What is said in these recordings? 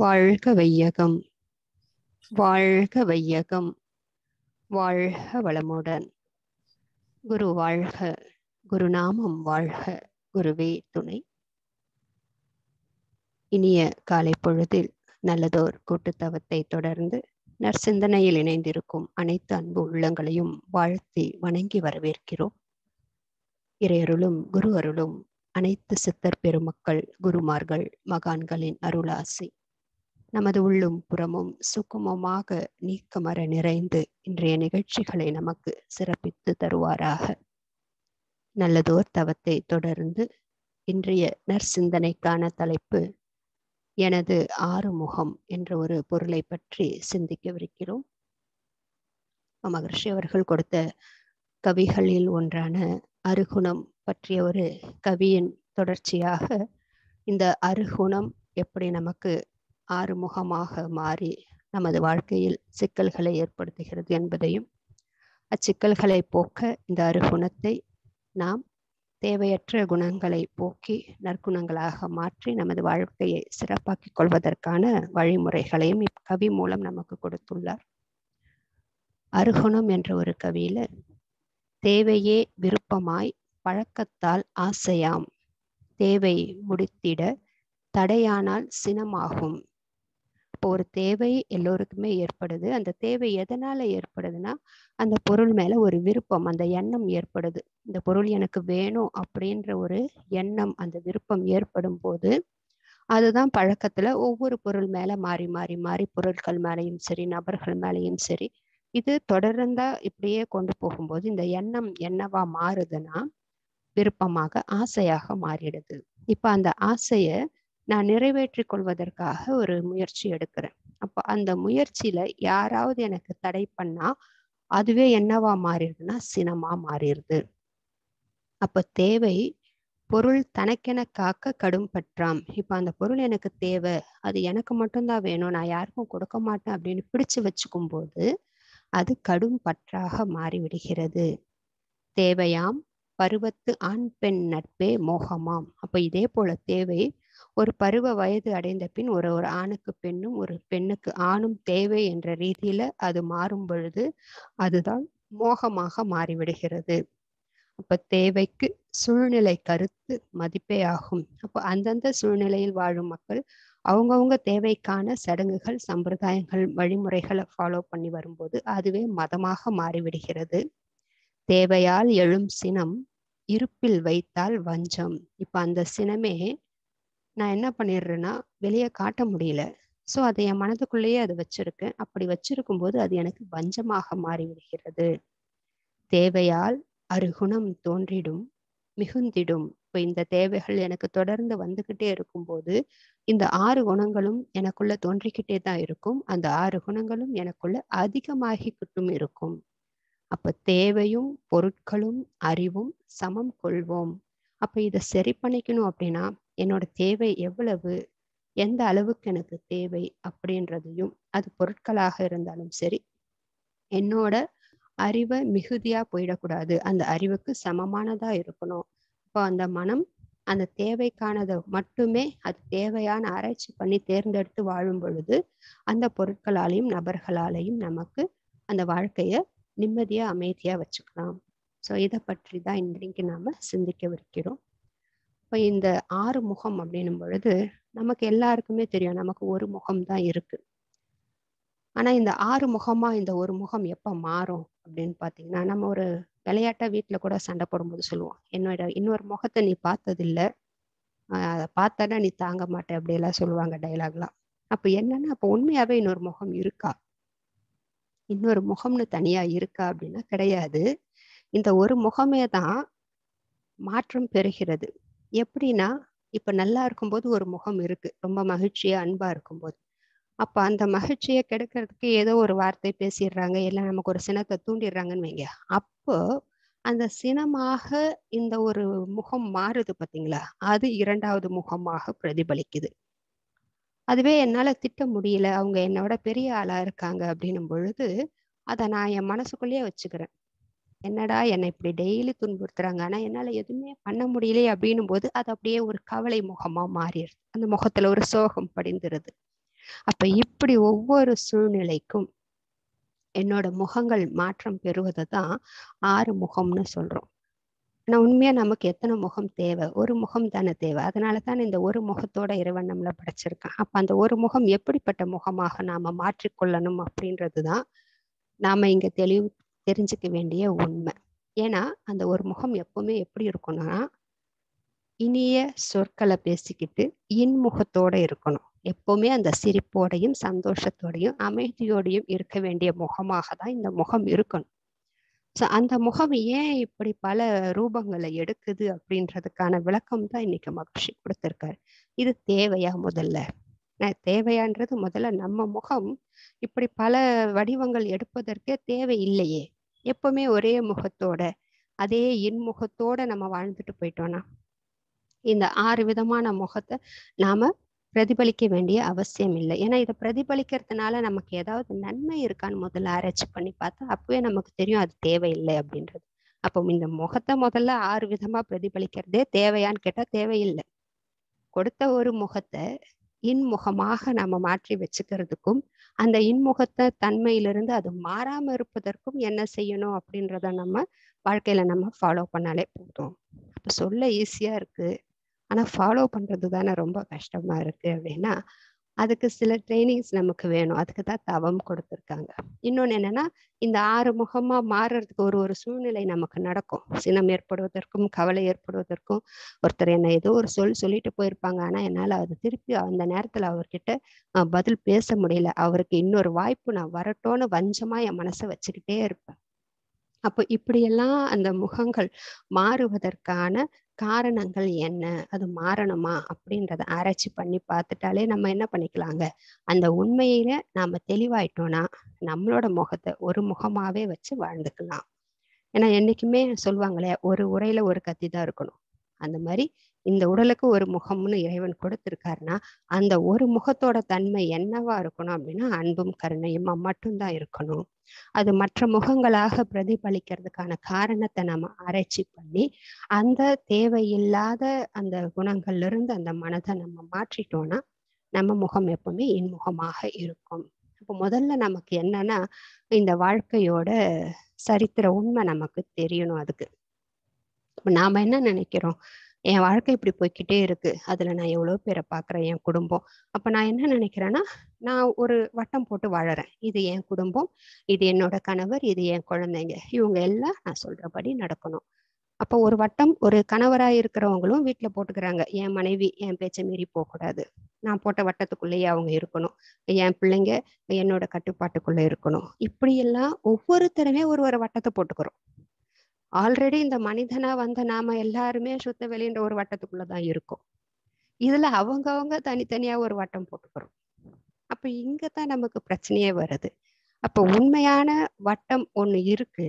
வாழ்க வையகம் வாழ்க வையகம் வாழ்க வளமுடன் குரு வாழ்க குருநாமம் வாழ்க குருவே துணை இனிய காலை பொழுதில் நல்லதோர் கூட்டுத்தவத்தை தொடர்ந்து நற்சிந்தனையில் இணைந்திருக்கும் அனைத்து அன்பு உள்ளங்களையும் வாழ்த்தி வணங்கி வரவேற்கிறோம் இறையருளும் குரு அருளும் அனைத்து சித்தர் பெருமக்கள் குருமார்கள் மகான்களின் அருளாசி நமது உள்ளும் புறமும் சுக்குமமாக நீக்கமர நிறைந்து இன்றைய நிகழ்ச்சிகளை நமக்கு சிறப்பித்து தருவாராக நல்லதோர் தவத்தை தொடர்ந்து இன்றைய நற்சிந்தனைக்கான தலைப்பு எனது ஆறுமுகம் என்ற ஒரு பொருளை பற்றி சிந்திக்கவிருக்கிறோம் மகர்ஷி அவர்கள் கொடுத்த கவிகளில் ஒன்றான அருகுணம் பற்றிய ஒரு கவியின் தொடர்ச்சியாக இந்த அருகுணம் எப்படி நமக்கு ஆறுமுகமாக மாறி நமது வாழ்க்கையில் சிக்கல்களை ஏற்படுத்துகிறது என்பதையும் அச்சிக்கல்களை போக்க இந்த அருகுணத்தை நாம் தேவையற்ற குணங்களை போக்கி நற்குணங்களாக மாற்றி நமது வாழ்க்கையை சிறப்பாக்கிக் கொள்வதற்கான வழிமுறைகளையும் இக்கவி மூலம் நமக்கு கொடுத்துள்ளார் அருகுணம் என்ற ஒரு கவியில தேவையே விருப்பமாய் பழக்கத்தால் ஆசையாம் தேவை முடித்திட தடையானால் சினமாகும் இப்போ ஒரு தேவை எல்லோருக்குமே ஏற்படுது அந்த தேவை எதனால ஏற்படுதுன்னா அந்த பொருள் மேல ஒரு விருப்பம் அந்த எண்ணம் ஏற்படுது இந்த பொருள் எனக்கு வேணும் அப்படின்ற ஒரு எண்ணம் அந்த விருப்பம் ஏற்படும் போது அதுதான் பழக்கத்துல ஒவ்வொரு பொருள் மேல மாறி மாறி மாறி பொருட்கள் மேலேயும் சரி நபர்கள் மேலேயும் சரி இது தொடர்ந்தா இப்படியே கொண்டு போகும்போது இந்த எண்ணம் என்னவா மாறுதுன்னா விருப்பமாக ஆசையாக மாறிடுது இப்ப அந்த ஆசைய நான் நிறைவேற்றி கொள்வதற்காக ஒரு முயற்சி எடுக்கிறேன் அப்போ அந்த முயற்சியில யாராவது எனக்கு தடை பண்ணா அதுவே என்னவா மாறிடுதுன்னா சினமா மாறிடுது அப்ப தேவை பொருள் தனக்கென காக்க கடும் பற்றாம் இப்ப அந்த பொருள் எனக்கு தேவை அது எனக்கு மட்டும்தான் வேணும் நான் யாருக்கும் கொடுக்க மாட்டேன் அப்படின்னு பிடிச்சு வச்சுக்கும் போது அது கடும் பற்றாக மாறிவிடுகிறது தேவையாம் பருவத்து ஆண் பெண் நட்பே மோகமாம் அப்ப இதே போல தேவை ஒரு பருவ வயது அடைந்த பின் ஒரு ஒரு ஆணுக்கு பெண்ணும் ஒரு பெண்ணுக்கு ஆணும் தேவை என்ற ரீதியில அது மாறும் பொழுது அதுதான் மோகமாக மாறிவிடுகிறது அப்ப தேவைக்கு சூழ்நிலை கருத்து மதிப்பே ஆகும் அப்போ அந்தந்த சூழ்நிலையில் வாழும் மக்கள் அவங்கவுங்க தேவைக்கான சடங்குகள் சம்பிரதாயங்கள் வழிமுறைகளை ஃபாலோ பண்ணி வரும்போது அதுவே மதமாக மாறிவிடுகிறது தேவையால் எழும் சினம் இருப்பில் வைத்தால் வஞ்சம் இப்ப அந்த சினமே நான் என்ன பண்ணிடுறேன்னா வெளியே காட்ட முடியல ஸோ அதை என் மனதுக்குள்ளேயே அது வச்சிருக்கேன் அப்படி வச்சிருக்கும் போது அது எனக்கு வஞ்சமாக மாறிவிடுகிறது தேவையால் அருகுணம் தோன்றிடும் மிகுந்திடும் இப்போ இந்த தேவைகள் எனக்கு தொடர்ந்து வந்துகிட்டே இருக்கும்போது இந்த ஆறு குணங்களும் எனக்குள்ள தோன்றிக்கிட்டே தான் இருக்கும் அந்த ஆறு குணங்களும் எனக்குள்ள அதிகமாகிக்கிட்டும் இருக்கும் அப்ப தேவையும் பொருட்களும் அறிவும் சமம் கொள்வோம் அப்போ இதை சரி பண்ணிக்கணும் அப்படின்னா என்னோட தேவை எவ்வளவு எந்த அளவுக்கு எனக்கு தேவை அப்படின்றதையும் அது பொருட்களாக இருந்தாலும் சரி என்னோட அறிவை மிகுதியா போயிடக்கூடாது அந்த அறிவுக்கு சமமானதா இருக்கணும் இப்போ அந்த மனம் அந்த தேவைக்கானதை மட்டுமே அது தேவையான ஆராய்ச்சி பண்ணி தேர்ந்தெடுத்து வாழும் பொழுது அந்த பொருட்களாலையும் நபர்களாலையும் நமக்கு அந்த வாழ்க்கைய நிம்மதியா அமைதியா வச்சுக்கலாம் ஸோ இதை பற்றி தான் இன்றைக்கு நாம் சிந்திக்கவிருக்கிறோம் இப்போ இந்த ஆறு முகம் அப்படின்னும் பொழுது நமக்கு எல்லாருக்குமே தெரியும் நமக்கு ஒரு முகம் தான் இருக்கு ஆனால் இந்த ஆறு முகமா இந்த ஒரு முகம் எப்போ மாறும் அப்படின்னு பார்த்தீங்கன்னா நம்ம ஒரு விளையாட்டா வீட்டில் கூட சண்டை போடும்போது சொல்லுவோம் என்னோட இன்னொரு முகத்தை நீ பார்த்ததில்லை அதை பார்த்தனா நீ தாங்க மாட்டே அப்படியெல்லாம் சொல்லுவாங்க டைலாக்லாம் அப்போ என்னன்னா அப்போ உண்மையாவே இன்னொரு முகம் இருக்கா இன்னொரு முகம்னு தனியா இருக்கா அப்படின்னா கிடையாது இந்த ஒரு முகமே தான் மாற்றம் பெறுகிறது எப்படின்னா இப்ப நல்லா இருக்கும்போது ஒரு முகம் இருக்கு ரொம்ப மகிழ்ச்சியா அன்பா இருக்கும்போது அப்ப அந்த மகிழ்ச்சியை கெடுக்கிறதுக்கு ஏதோ ஒரு வார்த்தை பேசிடுறாங்க இல்லை நமக்கு ஒரு சினத்தை தூண்டிடுறாங்கன்னு வைங்க அப்போ அந்த சினமாக இந்த ஒரு முகம் மாறுது பார்த்தீங்களா அது இரண்டாவது முகமாக பிரதிபலிக்குது அதுவே என்னால திட்ட முடியல அவங்க என்னோட பெரிய ஆளாக இருக்காங்க அப்படின்னும் பொழுது அதை நான் என் மனசுக்குள்ளேயே வச்சுக்கிறேன் என்னடா என்னை இப்படி டெய்லி துன்புறுத்துறாங்க ஆனா என்னால எதுவுமே பண்ண முடியலையே அப்படின்னும் போது அது அப்படியே ஒரு கவலை முகமா மாறிடுது அந்த முகத்துல ஒரு சோகம் படிந்துருது அப்ப இப்படி ஒவ்வொரு சூழ்நிலைக்கும் என்னோட முகங்கள் மாற்றம் பெறுவதை தான் ஆறு முகம்னு சொல்றோம் ஆனா உண்மையா நமக்கு எத்தனை முகம் தேவை ஒரு முகம் தானே தேவை அதனால தான் இந்த ஒரு முகத்தோட இறைவன் நம்மள படைச்சிருக்கேன் அப்ப அந்த ஒரு முகம் எப்படிப்பட்ட முகமாக நாம மாற்றிக்கொள்ளணும் அப்படின்றதுதான் நாம இங்க தெளிவு தெரிஞ்சுக்க வேண்டிய உண்மை ஏன்னா அந்த ஒரு முகம் எப்பவுமே எப்படி இருக்கணும்னா இனிய சொற்களை பேசிக்கிட்டு இன்முகத்தோட இருக்கணும் எப்பவுமே அந்த சிரிப்போடையும் சந்தோஷத்தோடையும் அமைதியோடையும் இருக்க வேண்டிய முகமாக தான் இந்த முகம் இருக்கணும் ஸோ அந்த முகம் ஏன் இப்படி பல ரூபங்களை எடுக்குது அப்படின்றதுக்கான விளக்கம் தான் இன்னைக்கு மகிழ்ச்சி கொடுத்துருக்காரு இது தேவையா முதல்ல தேவையான்றது முதல்ல நம்ம முகம் இப்படி பல வடிவங்கள் எடுப்பதற்கே தேவை இல்லையே எப்பவுமே ஒரே முகத்தோட அதே இன்முகத்தோட நம்ம வாழ்ந்துட்டு போயிட்டோம்னா இந்த ஆறு விதமான முகத்தை நாம பிரதிபலிக்க வேண்டிய அவசியம் இல்லை ஏன்னா இதை பிரதிபலிக்கிறதுனால நமக்கு ஏதாவது நன்மை இருக்கான்னு முதல்ல ஆராய்ச்சி பண்ணி பார்த்தா அப்பவே நமக்கு தெரியும் அது தேவையில்லை அப்படின்றது அப்போ இந்த முகத்தை முதல்ல ஆறு விதமா பிரதிபலிக்கிறதே தேவையான்னு கேட்டா தேவையில்லை கொடுத்த ஒரு முகத்தை இன்முகமாக நம்ம மாற்றி வச்சுக்கிறதுக்கும் அந்த இன்முகத்த தன்மையிலிருந்து அது மாறாம இருப்பதற்கும் என்ன செய்யணும் அப்படின்றத நம்ம வாழ்க்கையில நம்ம ஃபாலோ பண்ணாலே போதும் அப்ப சொல்ல ஈஸியா இருக்கு ஆனா ஃபாலோ பண்றது தானே ரொம்ப கஷ்டமா இருக்கு அப்படின்னா அதுக்கு சில ட்ரைனிங்ஸ் நமக்கு வேணும் அதுக்கு தான் தவம் கொடுத்துருக்காங்க இன்னொன்று என்னன்னா இந்த ஆறு முகமாக மாறுறதுக்கு ஒரு ஒரு சூழ்நிலை நமக்கு நடக்கும் சினம் ஏற்படுவதற்கும் கவலை ஏற்படுவதற்கும் ஒருத்தர் என்ன ஏதோ ஒரு சொல் சொல்லிட்டு போயிருப்பாங்க ஆனால் என்னால் அது திருப்பி அந்த நேரத்தில் அவர்கிட்ட பதில் பேச முடியல அவருக்கு இன்னொரு வாய்ப்பு நான் வரட்டோன்னு வஞ்சமாக என் மனசை வச்சுக்கிட்டே இருப்பேன் அப்போ இப்படியெல்லாம் அந்த முகங்கள் மாறுவதற்கான காரணங்கள் என்ன அது மாறணுமா அப்படின்றத ஆராய்ச்சி பண்ணி பார்த்துட்டாலே நம்ம என்ன பண்ணிக்கலாங்க அந்த உண்மையில நாம தெளிவாயிட்டோம்னா நம்மளோட முகத்தை ஒரு முகமாவே வச்சு வாழ்ந்துக்கலாம் ஏன்னா என்னைக்குமே சொல்லுவாங்களே ஒரு உரையில ஒரு கத்தி தான் இருக்கணும் அந்த மாதிரி இந்த உடலுக்கு ஒரு முகம்னு இறைவன் கொடுத்திருக்காருன்னா அந்த ஒரு முகத்தோட தன்மை என்னவா இருக்கணும் அப்படின்னா அன்பும் கருணையும் மட்டும்தான் இருக்கணும் அது மற்ற முகங்களாக பிரதிபலிக்கிறதுக்கான காரணத்தை நம்ம அரைச்சி பண்ணி அந்த தேவையில்லாத அந்த குணங்கள்ல இருந்து அந்த மனதை நம்ம மாற்றிட்டோம்னா நம்ம முகம் எப்பவுமே இன்முகமாக இருக்கும் இப்போ முதல்ல நமக்கு என்னன்னா இந்த வாழ்க்கையோட சரித்திர உண்மை நமக்கு தெரியணும் அதுக்கு நாம என்ன நினைக்கிறோம் என் வாழ்க்கை இப்படி போய்கிட்டே இருக்கு அதுல நான் எவ்வளோ பேரை பார்க்குறேன் என் குடும்பம் அப்போ நான் என்ன நினைக்கிறேன்னா நான் ஒரு வட்டம் போட்டு வாழறேன் இது என் குடும்பம் இது என்னோட கணவர் இது என் குழந்தைங்க இவங்க எல்லாம் நான் சொல்றபடி நடக்கணும் அப்போ ஒரு வட்டம் ஒரு கணவராக இருக்கிறவங்களும் வீட்டில் போட்டுக்கிறாங்க என் மனைவி என் பேச்சை மீறி போகக்கூடாது நான் போட்ட வட்டத்துக்குள்ளேயே அவங்க இருக்கணும் என் பிள்ளைங்க என்னோட கட்டுப்பாட்டுக்குள்ளே இருக்கணும் இப்படியெல்லாம் ஒவ்வொருத்தருமே ஒரு ஒரு வட்டத்தை போட்டுக்கிறோம் ஆல்ரெடி இந்த மனிதனா வந்த நாம எல்லாருமே சுத்த வெளின்ற ஒரு வட்டத்துக்குள்ளதான் இருக்கும் இதுல அவங்கவங்க தனித்தனியா ஒரு வட்டம் போட்டுக்கிறோம் அப்ப இங்கதான் நமக்கு பிரச்சனையே வருது அப்ப உண்மையான வட்டம் ஒண்ணு இருக்கு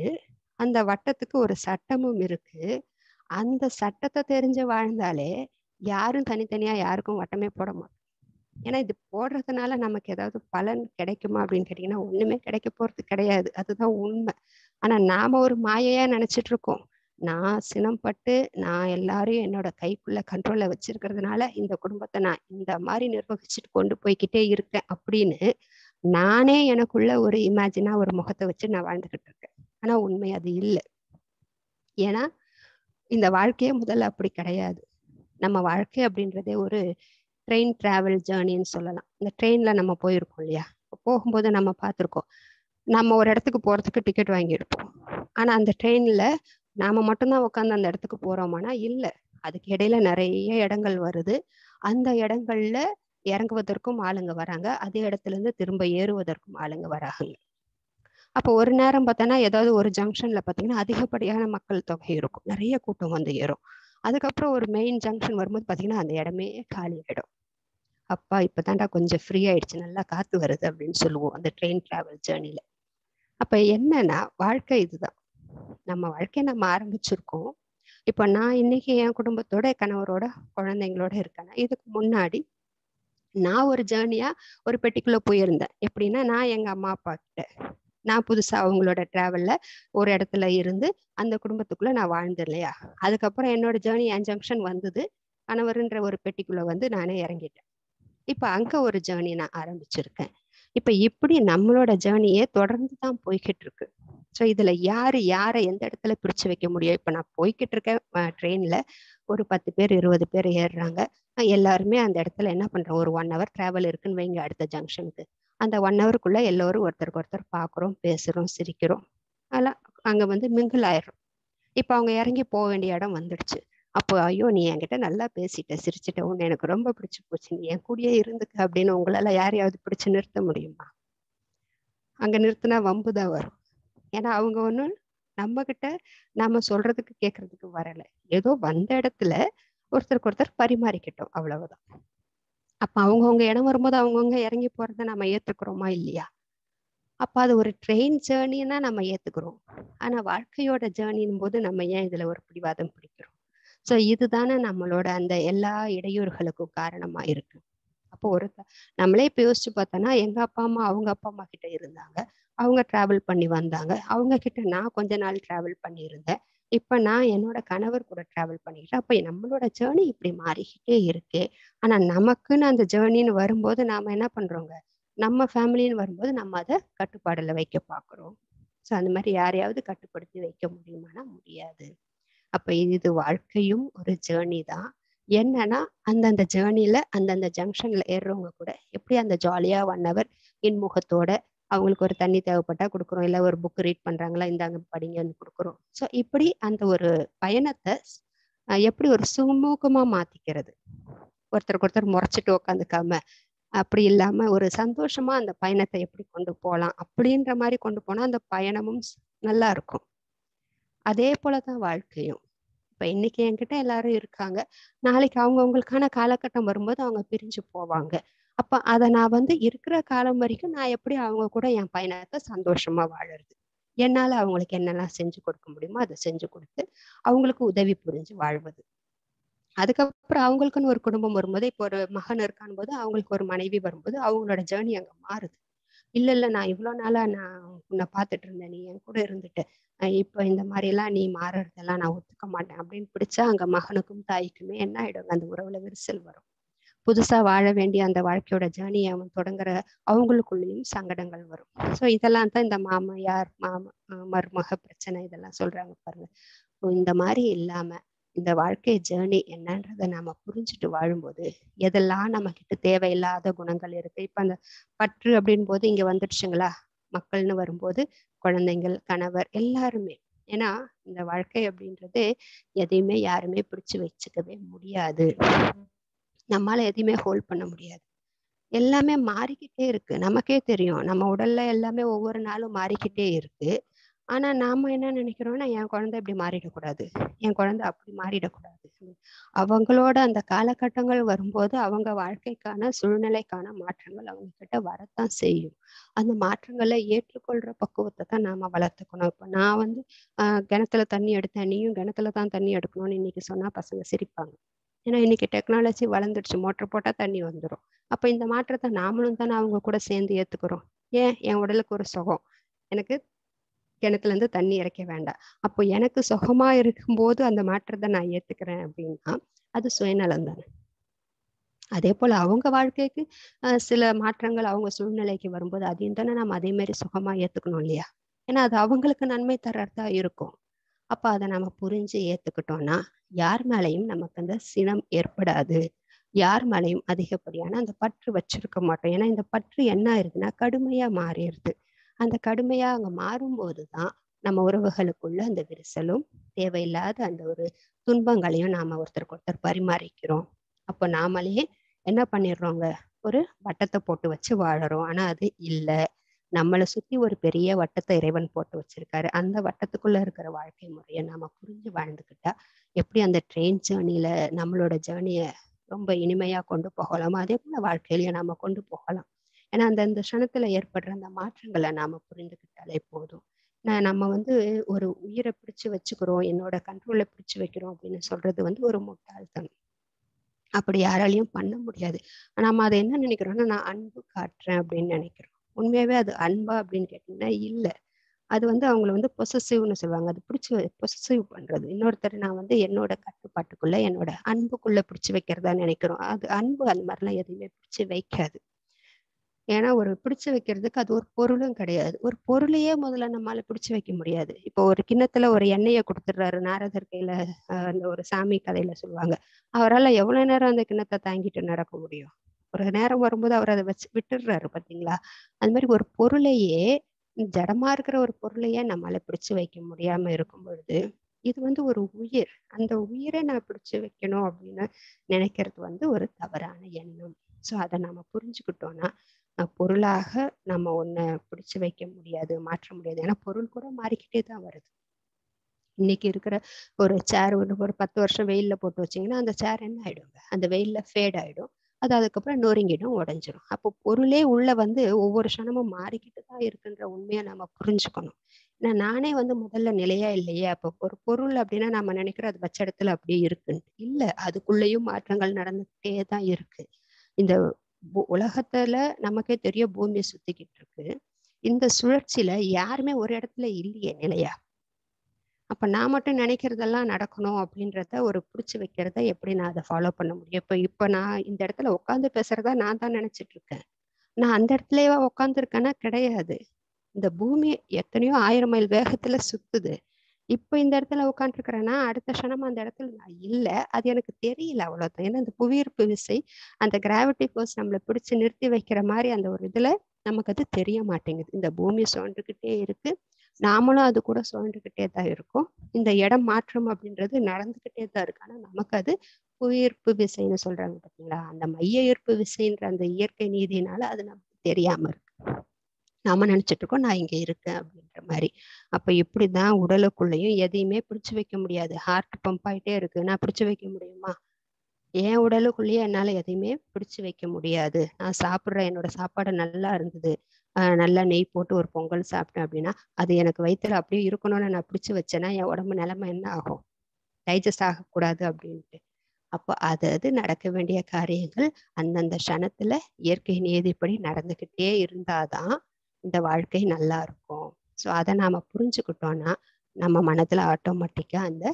அந்த வட்டத்துக்கு ஒரு சட்டமும் இருக்கு அந்த சட்டத்தை தெரிஞ்சு வாழ்ந்தாலே யாரும் தனித்தனியா யாருக்கும் வட்டமே போட மாட்டோம் ஏன்னா இது போடுறதுனால நமக்கு ஏதாவது பலன் கிடைக்குமா அப்படின்னு கேட்டீங்கன்னா ஒண்ணுமே கிடைக்க போறது கிடையாது அதுதான் உண்மை ஆனா நாம ஒரு மாயையா நினைச்சிட்டு இருக்கோம் நான் சினம் பட்டு நான் எல்லாரையும் என்னோட கைக்குள்ள கண்ட்ரோல்ல வச்சிருக்கிறதுனால இந்த குடும்பத்தை நான் இந்த மாதிரி நிர்வகிச்சுட்டு கொண்டு போய்கிட்டே இருக்கேன் அப்படின்னு நானே எனக்குள்ள ஒரு இமேஜினா ஒரு முகத்தை வச்சு நான் வாழ்ந்துகிட்டு இருக்கேன் ஆனா உண்மை அது இல்லை ஏன்னா இந்த வாழ்க்கையே முதல்ல அப்படி கிடையாது நம்ம வாழ்க்கை அப்படின்றதே ஒரு ட்ரெயின் டிராவல் ஜேர்னின்னு சொல்லலாம் இந்த ட்ரெயின்ல நம்ம போயிருக்கோம் இல்லையா போகும்போது நம்ம பார்த்துருக்கோம் நம்ம ஒரு இடத்துக்கு போகிறதுக்கு டிக்கெட் வாங்கியிருப்போம் ஆனால் அந்த ட்ரெயினில் நாம் மட்டும்தான் உட்காந்து அந்த இடத்துக்கு போறோமானா இல்லை அதுக்கு இடையில நிறைய இடங்கள் வருது அந்த இடங்கள்ல இறங்குவதற்கும் ஆளுங்க வராங்க அதே இடத்துல இருந்து திரும்ப ஏறுவதற்கும் ஆளுங்க வராங்க அப்போ ஒரு நேரம் பார்த்தோன்னா ஏதாவது ஒரு ஜங்ஷன்ல பார்த்தீங்கன்னா அதிகப்படியான மக்கள் தொகை இருக்கும் நிறைய கூட்டம் வந்து ஏறும் அதுக்கப்புறம் ஒரு மெயின் ஜங்ஷன் வரும்போது பார்த்தீங்கன்னா அந்த இடமே காலி ஆயிடும் அப்பா இப்போதான்டா கொஞ்சம் ஃப்ரீ ஆயிடுச்சு நல்லா காத்து வருது அப்படின்னு சொல்லுவோம் அந்த ட்ரெயின் டிராவல் ஜேர்னில அப்ப என்னன்னா வாழ்க்கை இதுதான் நம்ம வாழ்க்கையை நம்ம ஆரம்பிச்சிருக்கோம் இப்ப நான் இன்னைக்கு என் குடும்பத்தோட கணவரோட குழந்தைங்களோட இருக்கேன் இதுக்கு முன்னாடி நான் ஒரு ஜேர்னியா ஒரு பெட்டிக்குள்ள போயிருந்தேன் எப்படின்னா நான் எங்க அம்மா அப்பா கிட்ட நான் புதுசா அவங்களோட டிராவல்ல ஒரு இடத்துல இருந்து அந்த குடும்பத்துக்குள்ள நான் வாழ்ந்தேன் இல்லையா அதுக்கப்புறம் என்னோட ஜேர்னி என் ஜங்ஷன் வந்தது கணவருன்ற ஒரு பெட்டிக்குள்ள வந்து நானே இறங்கிட்டேன் இப்ப அங்க ஒரு ஜேர்னி நான் ஆரம்பிச்சிருக்கேன் இப்போ இப்படி நம்மளோட ஜேர்னியே தொடர்ந்து தான் போய்கிட்டு இருக்கு ஸோ இதில் யார் யாரை எந்த இடத்துல பிடிச்சு வைக்க முடியும் இப்போ நான் போய்கிட்டு இருக்கேன் ட்ரெயினில் ஒரு பத்து பேர் இருபது பேர் ஏறுறாங்க எல்லாருமே அந்த இடத்துல என்ன பண்ணுறோம் ஒரு ஒன் ஹவர் ட்ராவல் இருக்குன்னு வைங்க அடுத்த ஜங்ஷனுக்கு அந்த ஒன் ஹவருக்குள்ளே எல்லோரும் ஒருத்தருக்கு ஒருத்தர் பார்க்குறோம் பேசுகிறோம் சிரிக்கிறோம் அதெல்லாம் அங்கே வந்து மிங்கிள் ஆயிடும் இப்போ அவங்க இறங்கி போக வேண்டிய இடம் வந்துடுச்சு அப்போ ஐயோ நீ என்கிட்ட நல்லா பேசிட்ட சிரிச்சிட்ட உன்னை எனக்கு ரொம்ப பிடிச்சி போச்சு நீ என் கூடயே இருந்துக்க அப்படின்னு உங்களால யாரையாவது பிடிச்சு நிறுத்த முடியுமா அங்க நிறுத்தினா வம்பு தான் வரும் ஏன்னா அவங்க ஒன்றும் நம்ம கிட்ட நாம சொல்றதுக்கு கேக்குறதுக்கு வரல ஏதோ வந்த இடத்துல ஒருத்தருக்கு ஒருத்தர் பரிமாறிக்கிட்டோம் அவ்வளவுதான் அப்ப அவங்கவுங்க இடம் வரும்போது அவங்கவுங்க இறங்கி போறத நம்ம ஏத்துக்கிறோமா இல்லையா அப்ப அது ஒரு ட்ரெயின் ஜேர்னின்னா நம்ம ஏத்துக்கிறோம் ஆனா வாழ்க்கையோட ஜேர்னின் போது நம்ம ஏன் இதுல ஒரு பிடிவாதம் பிடிக்கிறோம் ஸோ இதுதானே நம்மளோட அந்த எல்லா இடையூறுகளுக்கும் காரணமா இருக்கு அப்போ ஒரு நம்மளே இப்ப யோசிச்சு பார்த்தோன்னா எங்க அப்பா அம்மா அவங்க அப்பா அம்மா கிட்ட இருந்தாங்க அவங்க டிராவல் பண்ணி வந்தாங்க அவங்க கிட்ட நான் கொஞ்ச நாள் டிராவல் பண்ணியிருந்தேன் இப்போ நான் என்னோட கணவர் கூட டிராவல் பண்ணிக்கிட்டேன் அப்போ நம்மளோட ஜேர்னி இப்படி மாறிக்கிட்டே இருக்கு ஆனா நமக்குன்னு அந்த ஜேர்னின்னு வரும்போது நாம என்ன பண்றோங்க நம்ம ஃபேமிலின்னு வரும்போது நம்ம அதை கட்டுப்பாடுல வைக்க பார்க்குறோம் ஸோ அந்த மாதிரி யாரையாவது கட்டுப்படுத்தி வைக்க முடியுமானா முடியாது அப்ப இது வாழ்க்கையும் ஒரு ஜேர்னி தான் என்னன்னா அந்தந்த ஜேர்னில அந்தந்த ஜங்ஷன்ல ஏறுறவங்க கூட எப்படி அந்த ஜாலியா ஒன் ஹவர் இன்முகத்தோட அவங்களுக்கு ஒரு தண்ணி தேவைப்பட்டா கொடுக்குறோம் இல்லை ஒரு புக் ரீட் பண்றாங்களா இந்தாங்க படிங்கன்னு கொடுக்குறோம் ஸோ இப்படி அந்த ஒரு பயணத்தை எப்படி ஒரு சுமூகமா மாத்திக்கிறது ஒருத்தருக்கு ஒருத்தர் முறைச்சிட்டு உக்காந்துக்காம அப்படி இல்லாம ஒரு சந்தோஷமா அந்த பயணத்தை எப்படி கொண்டு போகலாம் அப்படின்ற மாதிரி கொண்டு போனா அந்த பயணமும் நல்லா இருக்கும் அதே போலதான் வாழ்க்கையும் இப்ப இன்னைக்கு என்கிட்ட எல்லாரும் இருக்காங்க நாளைக்கு அவங்கவுங்களுக்கான காலகட்டம் வரும்போது அவங்க பிரிஞ்சு போவாங்க அப்ப அத நான் வந்து இருக்கிற காலம் வரைக்கும் நான் எப்படி அவங்க கூட என் பயணத்தை சந்தோஷமா வாழறது என்னால அவங்களுக்கு என்னெல்லாம் செஞ்சு கொடுக்க முடியுமோ அதை செஞ்சு கொடுத்து அவங்களுக்கு உதவி புரிஞ்சு வாழ்வது அதுக்கப்புறம் அவங்களுக்குன்னு ஒரு குடும்பம் வரும்போது இப்போ ஒரு மகன் இருக்கான் போது அவங்களுக்கு ஒரு மனைவி வரும்போது அவங்களோட ஜேர்னி அங்க மாறுது இல்ல இல்ல நான் இவ்வளவு நாளா நான் உன்னை பார்த்துட்டு இருந்தேன் நீ என் கூட இருந்துட்டு இப்ப இந்த மாதிரி எல்லாம் நீ மாறுறதெல்லாம் நான் ஒத்துக்க மாட்டேன் அப்படின்னு பிடிச்சா அங்க மகனுக்கும் தாய்க்குமே என்ன ஆயிடுவாங்க அந்த உறவுல விரிசல் வரும் புதுசா வாழ வேண்டிய அந்த வாழ்க்கையோட ஜேர்னியை அவன் தொடங்குற அவங்களுக்குள்ளேயும் சங்கடங்கள் வரும் ஸோ இதெல்லாம் தான் இந்த யார் மாம மருமக பிரச்சனை இதெல்லாம் சொல்றாங்க பாருங்க இந்த மாதிரி இல்லாம இந்த வாழ்க்கை ஜேர்னி என்னன்றதை நம்ம புரிஞ்சுட்டு வாழும்போது எதெல்லாம் நம்ம கிட்ட தேவையில்லாத குணங்கள் இருக்கு இப்ப அந்த பற்று அப்படின் போது இங்க வந்துடுச்சுங்களா மக்கள்னு வரும்போது குழந்தைங்கள் கணவர் எல்லாருமே ஏன்னா இந்த வாழ்க்கை அப்படின்றது எதையுமே யாருமே பிடிச்சு வச்சுக்கவே முடியாது நம்மால எதையுமே ஹோல்ட் பண்ண முடியாது எல்லாமே மாறிக்கிட்டே இருக்கு நமக்கே தெரியும் நம்ம உடல்ல எல்லாமே ஒவ்வொரு நாளும் மாறிக்கிட்டே இருக்கு ஆனா நாம என்ன நினைக்கிறோம்னா என் குழந்தை இப்படி மாறிடக்கூடாது என் குழந்தை அப்படி மாறிடக்கூடாது அவங்களோட அந்த காலகட்டங்கள் வரும்போது அவங்க வாழ்க்கைக்கான சூழ்நிலைக்கான மாற்றங்கள் அவங்க கிட்ட வரத்தான் செய்யும் அந்த மாற்றங்களை ஏற்றுக்கொள்ற பக்குவத்தை தான் நாம வளர்த்துக்கணும் இப்போ நான் வந்து ஆஹ் கிணத்துல தண்ணி எடுத்தேன் நீயும் கிணத்துல தான் தண்ணி எடுக்கணும்னு இன்னைக்கு சொன்னா பசங்க சிரிப்பாங்க ஏன்னா இன்னைக்கு டெக்னாலஜி வளர்ந்துடுச்சு மோட்டர் போட்டா தண்ணி வந்துடும் அப்ப இந்த மாற்றத்தை நாமளும் தானே அவங்க கூட சேர்ந்து ஏத்துக்கிறோம் ஏன் என் உடலுக்கு ஒரு சுகம் எனக்கு கிணத்துல இருந்து தண்ணி இறைக்க வேண்டாம் அப்போ எனக்கு சுகமா இருக்கும்போது அந்த மாற்றத்தை நான் ஏத்துக்கிறேன் அப்படின்னா அது சுயநலம் தானே அதே போல அவங்க வாழ்க்கைக்கு சில மாற்றங்கள் அவங்க சூழ்நிலைக்கு வரும்போது அதையும் தானே நம்ம அதே மாதிரி சுகமா ஏத்துக்கணும் இல்லையா ஏன்னா அது அவங்களுக்கு நன்மை தர்றதா இருக்கும் அப்ப அதை நம்ம புரிஞ்சு ஏத்துக்கிட்டோம்னா யார் மேலையும் நமக்கு அந்த சினம் ஏற்படாது யார் மேலையும் அதிகப்படியான அந்த பற்று வச்சிருக்க மாட்டோம் ஏன்னா இந்த பற்று என்ன ஆயிருதுன்னா கடுமையா மாறிடுது அந்த கடுமையா அங்க மாறும்போது தான் நம்ம உறவுகளுக்குள்ள அந்த விரிசலும் தேவையில்லாத அந்த ஒரு துன்பங்களையும் நாம ஒருத்தருக்கு ஒருத்தர் பரிமாறிக்கிறோம் அப்போ நாமளே என்ன பண்ணிடுறோங்க ஒரு வட்டத்தை போட்டு வச்சு வாழறோம் ஆனா அது இல்லை நம்மளை சுத்தி ஒரு பெரிய வட்டத்தை இறைவன் போட்டு வச்சிருக்காரு அந்த வட்டத்துக்குள்ள இருக்கிற வாழ்க்கை முறையை நாம புரிஞ்சு வாழ்ந்துக்கிட்டா எப்படி அந்த ட்ரெயின் ஜேர்னியில நம்மளோட ஜேர்னியை ரொம்ப இனிமையா கொண்டு போகலாமோ அதே போல வாழ்க்கையில நாம கொண்டு போகலாம் ஏன்னா அந்த அந்த க்ஷணத்துல ஏற்படுற அந்த மாற்றங்களை நாம புரிந்துக்கிட்டாலே போதும் நம்ம வந்து ஒரு உயிரை பிடிச்சு வச்சுக்கிறோம் என்னோட கண்ட்ரோல பிடிச்சு வைக்கிறோம் அப்படின்னு சொல்றது வந்து ஒரு முட்டாள்தான் அப்படி யாராலையும் பண்ண முடியாது நம்ம அதை என்ன நினைக்கிறோம்னா நான் அன்பு காட்டுறேன் அப்படின்னு நினைக்கிறோம் உண்மையாவே அது அன்பா அப்படின்னு கேட்டீங்கன்னா இல்லை அது வந்து அவங்கள வந்து பொசசிவ்னு சொல்லுவாங்க அது பிடிச்சி பொசசிவ் பண்றது இன்னொருத்தர் நான் வந்து என்னோட கட்டுப்பாட்டுக்குள்ள என்னோட அன்புக்குள்ள பிடிச்சி வைக்கிறதா நினைக்கிறோம் அது அன்பு அந்த மாதிரிலாம் எதுவுமே பிடிச்சி வைக்காது ஏன்னா ஒரு பிடிச்சு வைக்கிறதுக்கு அது ஒரு பொருளும் கிடையாது ஒரு பொருளையே முதல்ல நம்மளால பிடிச்சு வைக்க முடியாது இப்போ ஒரு கிண்ணத்துல ஒரு எண்ணெயை கொடுத்துடுறாரு நாரதர் கையில அந்த ஒரு சாமி கதையில சொல்லுவாங்க அவரால் எவ்வளவு நேரம் அந்த கிண்ணத்தை தாங்கிட்டு நடக்க முடியும் ஒரு நேரம் வரும்போது அவர் அதை வச்சு விட்டுடுறாரு பாத்தீங்களா அது மாதிரி ஒரு பொருளையே ஜடமா இருக்கிற ஒரு பொருளையே நம்மளால பிடிச்சு வைக்க முடியாம இருக்கும் பொழுது இது வந்து ஒரு உயிர் அந்த உயிரை நான் பிடிச்சு வைக்கணும் அப்படின்னு நினைக்கிறது வந்து ஒரு தவறான எண்ணம் ஸோ அதை நம்ம புரிஞ்சுக்கிட்டோம்னா பொருளாக நம்ம ஒன்றை பிடிச்சு வைக்க முடியாது மாற்ற முடியாது ஏன்னா பொருள் கூட மாறிக்கிட்டே தான் வருது இன்னைக்கு இருக்கிற ஒரு சேர் ஒரு ஒரு பத்து வருஷம் வெயில்ல போட்டு வச்சிங்கன்னா அந்த சேர் என்ன ஆயிடுங்க அந்த வெயில்ல ஃபேட் ஆயிடும் அது அதுக்கப்புறம் நொறுங்கிடும் உடஞ்சிரும் அப்போ பொருளே உள்ள வந்து ஒவ்வொரு கணமும் மாறிக்கிட்டு தான் இருக்குன்ற உண்மையை நம்ம புரிஞ்சுக்கணும் ஏன்னா நானே வந்து முதல்ல நிலையா இல்லையே அப்போ ஒரு பொருள் அப்படின்னா நம்ம நினைக்கிறோம் அது வச்ச இடத்துல அப்படியே இருக்குன்னு இல்லை அதுக்குள்ளேயும் மாற்றங்கள் நடந்துகிட்டே தான் இருக்கு இந்த உலகத்துல நமக்கே தெரியும் பூமியை சுத்திக்கிட்டு இருக்கு இந்த சுழற்சியில யாருமே ஒரு இடத்துல இல்லையே நிலையா அப்ப நான் மட்டும் நினைக்கிறதெல்லாம் நடக்கணும் அப்படின்றத ஒரு பிடிச்சி வைக்கிறத எப்படி நான் அதை ஃபாலோ பண்ண முடியும் இப்ப இப்ப நான் இந்த இடத்துல உட்காந்து பேசுறதா நான் தான் நினைச்சிட்டு இருக்கேன் நான் அந்த இடத்துலயே உட்காந்துருக்கேன்னா கிடையாது இந்த பூமி எத்தனையோ ஆயிரம் மைல் வேகத்துல சுத்துது இப்போ இந்த இடத்துல உட்காந்துருக்கிறேன்னா அடுத்த க்ஷணம் அந்த இடத்துல நான் இல்லை அது எனக்கு தெரியல தான் ஏன்னா அந்த புவியீர்ப்பு விசை அந்த கிராவிட்டி ஃபோர்ஸ் நம்மளை பிடிச்சி நிறுத்தி வைக்கிற மாதிரி அந்த ஒரு இதில் நமக்கு அது தெரிய மாட்டேங்குது இந்த பூமி சுழன்றுகிட்டே இருக்கு நாமளும் அது கூட சுழன்றுகிட்டே தான் இருக்கும் இந்த இடம் மாற்றம் அப்படின்றது நடந்துக்கிட்டே தான் இருக்கு ஆனால் நமக்கு அது புவியீர்ப்பு விசைன்னு சொல்றாங்க பார்த்தீங்களா அந்த மைய ஈர்ப்பு விசைன்ற அந்த இயற்கை நீதினால அது நமக்கு தெரியாம இருக்கு நாம நினைச்சிட்டு இருக்கோம் நான் இங்க இருக்கேன் அப்படின்ற மாதிரி அப்ப இப்படிதான் உடலுக்குள்ளேயும் எதையுமே பிடிச்சு வைக்க முடியாது ஹார்ட் பம்ப் ஆயிட்டே இருக்கு நான் பிடிச்சு வைக்க முடியுமா என் உடலுக்குள்ளேயே என்னால எதையுமே பிடிச்சு வைக்க முடியாது நான் சாப்பிட்ற என்னோட சாப்பாடு நல்லா இருந்தது நல்லா நெய் போட்டு ஒரு பொங்கல் சாப்பிட்டேன் அப்படின்னா அது எனக்கு வயிற்றுல அப்படியே இருக்கணும்னு நான் பிடிச்சு வச்சேன்னா என் உடம்பு நிலைமை என்ன ஆகும் டைஜஸ்ட் ஆகக்கூடாது அப்படின்ட்டு அப்போ அது அது நடக்க வேண்டிய காரியங்கள் அந்தந்த க்ஷணத்துல இயற்கை நியதிப்படி நடந்துக்கிட்டே இருந்தாதான் இந்த வாழ்க்கை நல்லா இருக்கும் ஸோ அதை நாம் புரிஞ்சுக்கிட்டோம்னா நம்ம மனதில் ஆட்டோமேட்டிக்காக அந்த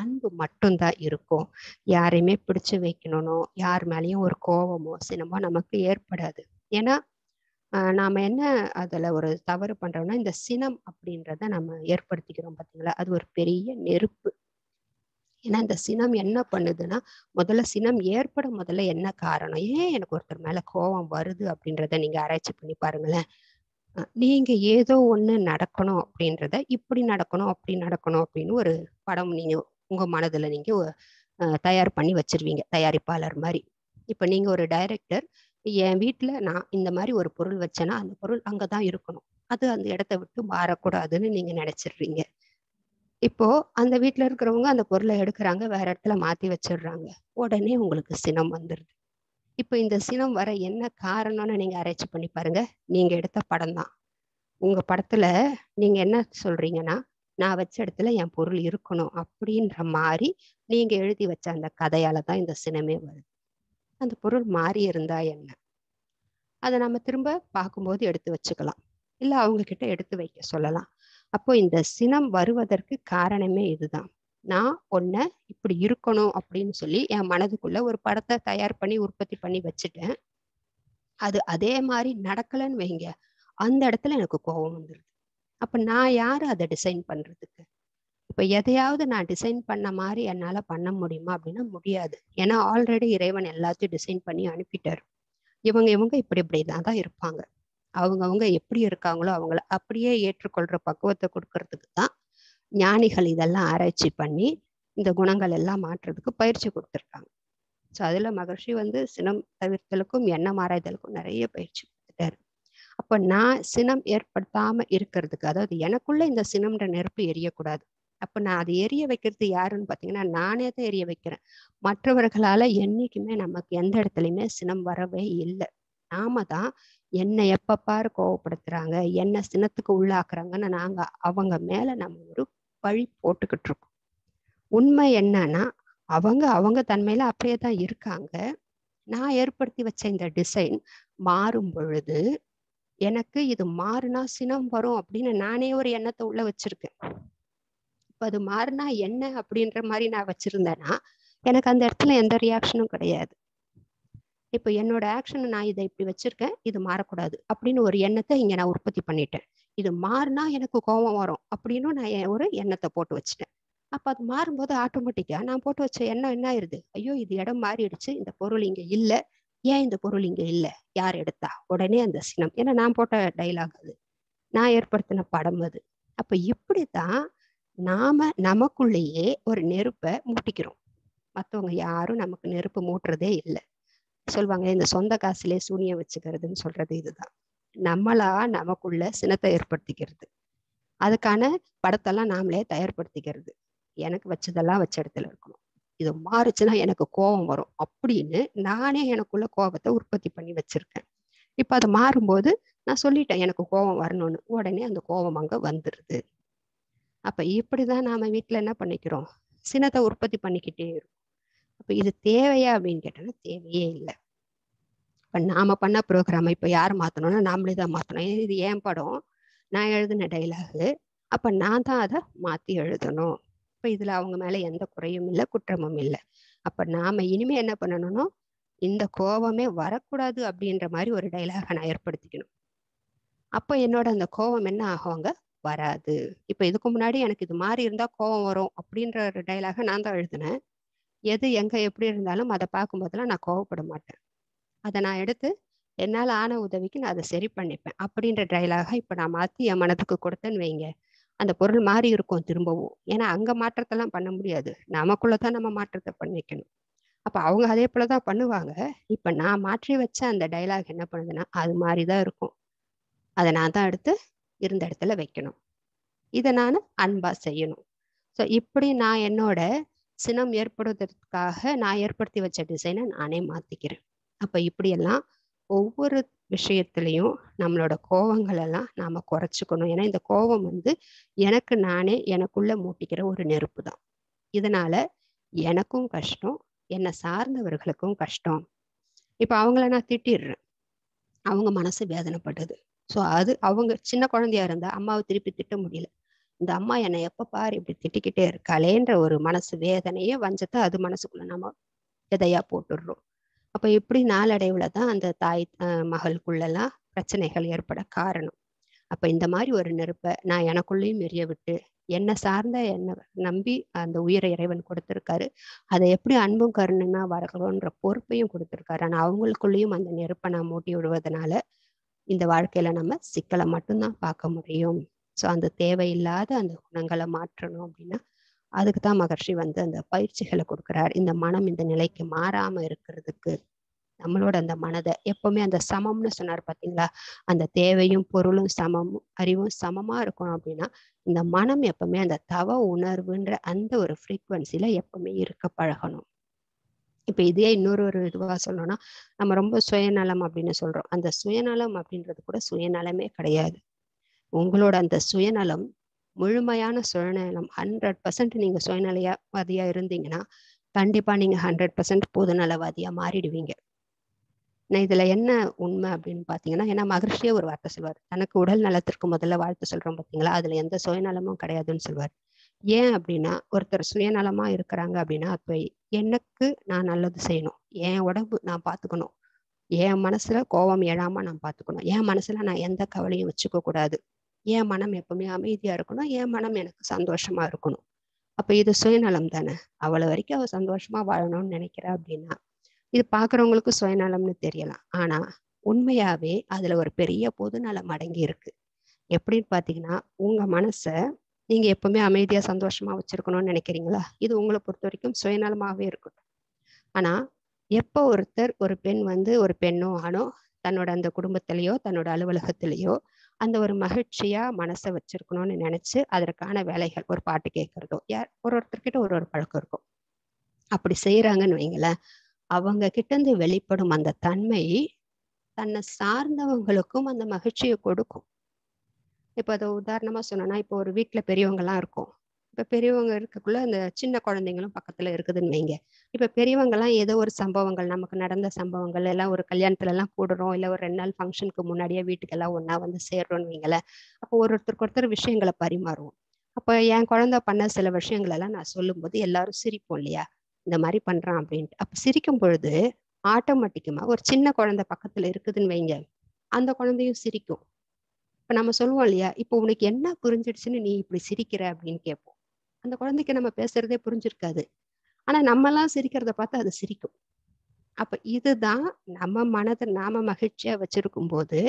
அன்பு மட்டும்தான் இருக்கும் யாரையுமே பிடிச்சு வைக்கணும்னோ யார் மேலேயும் ஒரு கோபமோ சினமோ நமக்கு ஏற்படாது ஏன்னா நாம் என்ன அதில் ஒரு தவறு பண்ணுறோம்னா இந்த சினம் அப்படின்றத நம்ம ஏற்படுத்திக்கிறோம் பார்த்தீங்களா அது ஒரு பெரிய நெருப்பு ஏன்னா இந்த சினம் என்ன பண்ணுதுன்னா முதல்ல சினம் ஏற்பட முதல்ல என்ன காரணம் ஏன் எனக்கு ஒருத்தர் மேலே கோபம் வருது அப்படின்றத நீங்கள் ஆராய்ச்சி பண்ணி பாருங்களேன் நீங்க ஏதோ ஒண்ணு நடக்கணும் அப்படின்றத இப்படி நடக்கணும் அப்படி நடக்கணும் அப்படின்னு ஒரு படம் நீங்க உங்க மனதுல நீங்க தயார் பண்ணி வச்சிருவீங்க தயாரிப்பாளர் மாதிரி இப்ப நீங்க ஒரு டைரக்டர் என் வீட்டுல நான் இந்த மாதிரி ஒரு பொருள் வச்சேன்னா அந்த பொருள் அங்கதான் இருக்கணும் அது அந்த இடத்த விட்டு மாறக்கூடாதுன்னு நீங்க நினைச்சிடுறீங்க இப்போ அந்த வீட்டுல இருக்கிறவங்க அந்த பொருளை எடுக்கிறாங்க வேற இடத்துல மாத்தி வச்சிடுறாங்க உடனே உங்களுக்கு சினம் வந்துடுது இப்போ இந்த சினம் வர என்ன காரணம்னு நீங்க அரைச்சி பண்ணி பாருங்க நீங்க எடுத்த படம் தான் உங்க படத்துல நீங்க என்ன சொல்றீங்கன்னா நான் வச்ச இடத்துல என் பொருள் இருக்கணும் அப்படின்ற மாதிரி நீங்க எழுதி வச்ச அந்த கதையால தான் இந்த சினமே வருது அந்த பொருள் மாறி இருந்தா என்ன அதை நம்ம திரும்ப பார்க்கும்போது எடுத்து வச்சுக்கலாம் இல்லை அவங்க கிட்ட எடுத்து வைக்க சொல்லலாம் அப்போ இந்த சினம் வருவதற்கு காரணமே இதுதான் நான் ஒன்று இப்படி இருக்கணும் அப்படின்னு சொல்லி என் மனதுக்குள்ள ஒரு படத்தை தயார் பண்ணி உற்பத்தி பண்ணி வச்சுட்டேன் அது அதே மாதிரி நடக்கலன்னு வைங்க அந்த இடத்துல எனக்கு கோபம் வந்துடுது அப்ப நான் யாரு அதை டிசைன் பண்றதுக்கு இப்ப எதையாவது நான் டிசைன் பண்ண மாதிரி என்னால பண்ண முடியுமா அப்படின்னா முடியாது ஏன்னா ஆல்ரெடி இறைவன் எல்லாத்தையும் டிசைன் பண்ணி அனுப்பிட்டாரு இவங்க இவங்க இப்படி இப்படிதான் தான் இருப்பாங்க அவங்கவுங்க எப்படி இருக்காங்களோ அவங்கள அப்படியே ஏற்றுக்கொள்ற பக்குவத்தை கொடுக்கறதுக்கு தான் ஞானிகள் இதெல்லாம் ஆராய்ச்சி பண்ணி இந்த குணங்கள் எல்லாம் மாற்றுறதுக்கு பயிற்சி கொடுத்துருக்காங்க ஸோ அதில் மகர்ஷி வந்து சினம் தவிர்த்தலுக்கும் எண்ணம் ஆராய்தலுக்கும் நிறைய பயிற்சி கொடுத்துட்டாரு அப்போ நான் சினம் ஏற்படுத்தாம இருக்கிறதுக்கு அதாவது எனக்குள்ள இந்த சினம்ன்ற நெருப்பு எரியக்கூடாது அப்போ நான் அதை எரிய வைக்கிறது யாருன்னு பார்த்தீங்கன்னா நானே தான் எரிய வைக்கிறேன் மற்றவர்களால என்னைக்குமே நமக்கு எந்த இடத்துலையுமே சினம் வரவே இல்லை நாம தான் என்னை எப்பப்பாரு கோவப்படுத்துறாங்க என்ன சினத்துக்கு உள்ளாக்குறாங்கன்னு நாங்க அவங்க மேல நம்ம ஒரு பழி போட்டுக்கிட்டு இருக்கும் உண்மை என்னன்னா அவங்க அவங்க தன்மையில அப்படியே தான் இருக்காங்க நான் ஏற்படுத்தி வச்ச இந்த டிசைன் மாறும் பொழுது எனக்கு இது மாறுனா சினம் வரும் அப்படின்னு நானே ஒரு எண்ணத்தை உள்ள வச்சிருக்கேன் இப்ப அது மாறினா என்ன அப்படின்ற மாதிரி நான் வச்சிருந்தேன்னா எனக்கு அந்த இடத்துல எந்த ரியாக்ஷனும் கிடையாது இப்போ என்னோட ஆக்ஷன் நான் இதை இப்படி வச்சிருக்கேன் இது மாறக்கூடாது அப்படின்னு ஒரு எண்ணத்தை இங்க நான் உற்பத்தி பண்ணிட்டேன் இது மாறினா எனக்கு கோபம் வரும் அப்படின்னு நான் ஒரு எண்ணத்தை போட்டு வச்சுட்டேன் அப்போ அது மாறும்போது ஆட்டோமேட்டிக்காக நான் போட்டு வச்ச எண்ணம் என்ன ஆயிடுது ஐயோ இது இடம் மாறிடுச்சு இந்த பொருள் இங்கே இல்லை ஏன் இந்த பொருள் இங்கே இல்லை யார் எடுத்தா உடனே அந்த சினம் ஏன்னா நான் போட்ட டைலாக் அது நான் ஏற்படுத்தின படம் அது அப்போ இப்படி தான் நாம நமக்குள்ளேயே ஒரு நெருப்பை மூட்டிக்கிறோம் மற்றவங்க யாரும் நமக்கு நெருப்பு மூட்டுறதே இல்லை சொல்லுவாங்க இந்த சொந்த காசுலேயே சூனியம் வச்சுக்கிறதுன்னு சொல்றது இதுதான் நம்மளா நமக்குள்ள சினத்தை ஏற்படுத்திக்கிறது அதுக்கான படத்தெல்லாம் நாமளே தயார்படுத்திக்கிறது எனக்கு வச்சதெல்லாம் வச்ச இடத்துல இருக்கணும் இது மாறுச்சுன்னா எனக்கு கோபம் வரும் அப்படின்னு நானே எனக்குள்ள கோபத்தை உற்பத்தி பண்ணி வச்சிருக்கேன் இப்போ அது மாறும்போது நான் சொல்லிட்டேன் எனக்கு கோபம் வரணும்னு உடனே அந்த கோபம் அங்கே வந்துடுது அப்போ இப்படி தான் நாம் வீட்டில் என்ன பண்ணிக்கிறோம் சினத்தை உற்பத்தி பண்ணிக்கிட்டே இருக்கும் அப்போ இது தேவையா அப்படின்னு கேட்டோம்னா தேவையே இல்லை இப்போ நாம் பண்ண ப்ரோக்ராமை இப்போ யார் மாற்றணும்னா நாமளே தான் மாற்றணும் இது ஏன் படம் நான் எழுதின டைலாகு அப்போ நான் தான் அதை மாற்றி எழுதணும் இப்போ இதில் அவங்க மேலே எந்த குறையும் இல்லை குற்றமும் இல்லை அப்போ நாம் இனிமேல் என்ன பண்ணணும்னோ இந்த கோபமே வரக்கூடாது அப்படின்ற மாதிரி ஒரு டைலாக நான் ஏற்படுத்திக்கணும் அப்போ என்னோட அந்த கோபம் என்ன அங்கே வராது இப்போ இதுக்கு முன்னாடி எனக்கு இது மாதிரி இருந்தால் கோபம் வரும் அப்படின்ற ஒரு டைலாக நான் தான் எழுதினேன் எது எங்கே எப்படி இருந்தாலும் அதை பார்க்கும்போதெல்லாம் நான் கோவப்பட மாட்டேன் அதை நான் எடுத்து என்னால் ஆன உதவிக்கு நான் அதை சரி பண்ணிப்பேன் அப்படின்ற டைலாக இப்போ நான் மாற்றி என் மனதுக்கு கொடுத்தேன்னு வைங்க அந்த பொருள் மாறி இருக்கும் திரும்பவும் ஏன்னா அங்கே மாற்றத்தெல்லாம் பண்ண முடியாது நமக்குள்ளே தான் நம்ம மாற்றத்தை பண்ணிக்கணும் அப்போ அவங்க அதே போல தான் பண்ணுவாங்க இப்போ நான் மாற்றி வச்ச அந்த டைலாக் என்ன பண்ணுதுன்னா அது மாதிரி தான் இருக்கும் அதை நான் தான் எடுத்து இருந்த இடத்துல வைக்கணும் இதை நான் அன்பாக செய்யணும் ஸோ இப்படி நான் என்னோட சினம் ஏற்படுவதற்காக நான் ஏற்படுத்தி வச்ச டிசைனை நானே மாற்றிக்கிறேன் அப்போ இப்படியெல்லாம் ஒவ்வொரு விஷயத்துலையும் நம்மளோட கோவங்களெல்லாம் நாம் குறைச்சிக்கணும் ஏன்னா இந்த கோவம் வந்து எனக்கு நானே எனக்குள்ளே மூட்டிக்கிற ஒரு நெருப்பு தான் இதனால் எனக்கும் கஷ்டம் என்னை சார்ந்தவர்களுக்கும் கஷ்டம் இப்போ அவங்கள நான் திட்டிடுறேன் அவங்க மனசு வேதனைப்படுது ஸோ அது அவங்க சின்ன குழந்தையா இருந்தால் அம்மாவை திருப்பி திட்ட முடியல இந்த அம்மா என்னை எப்போ பாரு இப்படி திட்டிக்கிட்டே இருக்காளேன்ற ஒரு மனசு வேதனையே வஞ்சத்தை அது மனசுக்குள்ள நம்ம எதையா போட்டுடுறோம் அப்ப எப்படி நாளடைவுல தான் அந்த தாய் மகளுக்குள்ளெல்லாம் பிரச்சனைகள் ஏற்பட காரணம் அப்ப இந்த மாதிரி ஒரு நெருப்பை நான் எனக்குள்ளேயும் எரிய விட்டு என்னை சார்ந்த என்ன நம்பி அந்த உயிரை இறைவன் கொடுத்திருக்காரு அதை எப்படி அன்பும் கருணுமா வரணும்ன்ற பொறுப்பையும் கொடுத்திருக்காரு ஆனா அவங்களுக்குள்ளேயும் அந்த நெருப்பை நான் மூட்டி விடுவதனால இந்த வாழ்க்கையில நம்ம சிக்கலை மட்டும்தான் பார்க்க முடியும் ஸோ அந்த தேவையில்லாத அந்த குணங்களை மாற்றணும் அப்படின்னா அதுக்கு தான் மகர்ஷி வந்து அந்த பயிற்சிகளை கொடுக்குறார் இந்த மனம் இந்த நிலைக்கு மாறாம இருக்கிறதுக்கு நம்மளோட அந்த மனதை எப்பவுமே அந்த சமம்னு சொன்னார் பார்த்தீங்களா அந்த தேவையும் பொருளும் சமம் அறிவும் சமமா இருக்கணும் அப்படின்னா இந்த மனம் எப்பவுமே அந்த தவ உணர்வுன்ற அந்த ஒரு ஃப்ரீக்குவன்சில எப்பவுமே இருக்க பழகணும் இப்போ இதே இன்னொரு ஒரு இதுவாக சொல்லணும்னா நம்ம ரொம்ப சுயநலம் அப்படின்னு சொல்றோம் அந்த சுயநலம் அப்படின்றது கூட சுயநலமே கிடையாது உங்களோட அந்த சுயநலம் முழுமையான சுயநலம் ஹண்ட்ரட் பர்சன்ட் நீங்கள் சுயநலவாதியாக இருந்தீங்கன்னா கண்டிப்பாக நீங்கள் ஹண்ட்ரட் பர்சன்ட் பொதுநலவாதியாக மாறிடுவீங்க நான் இதில் என்ன உண்மை அப்படின்னு பார்த்தீங்கன்னா ஏன்னா மகர்ஷியே ஒரு வார்த்தை சொல்வார் தனக்கு உடல் நலத்திற்கு முதல்ல வாழ்த்து சொல்கிறோம் பார்த்தீங்களா அதில் எந்த சுயநலமும் கிடையாதுன்னு சொல்வார் ஏன் அப்படின்னா ஒருத்தர் சுயநலமாக இருக்கிறாங்க அப்படின்னா அப்போ எனக்கு நான் நல்லது செய்யணும் என் உடம்பு நான் பார்த்துக்கணும் என் மனசுல கோபம் எழாம நான் பார்த்துக்கணும் என் மனசுல நான் எந்த கவலையும் வச்சுக்க கூடாது என் மனம் எப்பவுமே அமைதியா இருக்கணும் என் மனம் எனக்கு சந்தோஷமா இருக்கணும் அப்ப இது சுயநலம் தானே அவ்வளவு வரைக்கும் அவ சந்தோஷமா வாழணும்னு நினைக்கிறா அப்படின்னா இது பாக்குறவங்களுக்கு சுயநலம்னு தெரியலாம் ஆனா உண்மையாவே அதுல ஒரு பெரிய பொதுநலம் அடங்கி இருக்கு எப்படின்னு பாத்தீங்கன்னா உங்க மனச நீங்க எப்பவுமே அமைதியா சந்தோஷமா வச்சிருக்கணும்னு நினைக்கிறீங்களா இது உங்களை பொறுத்த வரைக்கும் சுயநலமாவே இருக்கட்டும் ஆனா எப்போ ஒருத்தர் ஒரு பெண் வந்து ஒரு பெண்ணோ ஆணோ தன்னோட அந்த குடும்பத்திலேயோ தன்னோட அலுவலகத்திலேயோ அந்த ஒரு மகிழ்ச்சியா மனசை வச்சிருக்கணும்னு நினைச்சு அதற்கான வேலைகள் ஒரு பாட்டு கேட்கறதோ யார் ஒரு ஒருத்தர்கிட்ட ஒரு ஒரு பழக்கம் இருக்கும் அப்படி செய்யறாங்கன்னு வைங்களேன் அவங்க கிட்ட இருந்து வெளிப்படும் அந்த தன்மை தன்னை சார்ந்தவங்களுக்கும் அந்த மகிழ்ச்சியை கொடுக்கும் இப்போ அதை உதாரணமா சொன்னோன்னா இப்போ ஒரு வீட்டில் எல்லாம் இருக்கும் இப்போ பெரியவங்க இருக்கக்குள்ள அந்த சின்ன குழந்தைங்களும் பக்கத்தில் இருக்குதுன்னு வைங்க இப்போ பெரியவங்கெல்லாம் ஏதோ ஒரு சம்பவங்கள் நமக்கு நடந்த சம்பவங்கள் எல்லாம் ஒரு கல்யாணத்துல எல்லாம் கூடுறோம் இல்லை ஒரு ரெண்டு நாள் ஃபங்க்ஷனுக்கு முன்னாடியே வீட்டுக்கெல்லாம் ஒன்றா வந்து சேர்றோம்னு வைங்கள அப்போ ஒருத்தருக்கு ஒருத்தர் விஷயங்களை பரிமாறுவோம் அப்போ என் குழந்தை பண்ண சில விஷயங்களெல்லாம் நான் சொல்லும்போது எல்லாரும் சிரிப்போம் இல்லையா இந்த மாதிரி பண்றான் அப்படின்ட்டு அப்போ சிரிக்கும் பொழுது ஆட்டோமேட்டிக்குமா ஒரு சின்ன குழந்தை பக்கத்துல இருக்குதுன்னு வைங்க அந்த குழந்தையும் சிரிக்கும் இப்போ நம்ம சொல்லுவோம் இல்லையா இப்போ உனக்கு என்ன புரிஞ்சிடுச்சுன்னு நீ இப்படி சிரிக்கிற அப்படின்னு கேட்போம் அந்த குழந்தைக்கு நம்ம பேசுறதே புரிஞ்சிருக்காது ஆனா நம்ம எல்லாம் சிரிக்கிறத பார்த்து அது சிரிக்கும் அப்ப இதுதான் நம்ம மனதை நாம மகிழ்ச்சியா வச்சிருக்கும் போது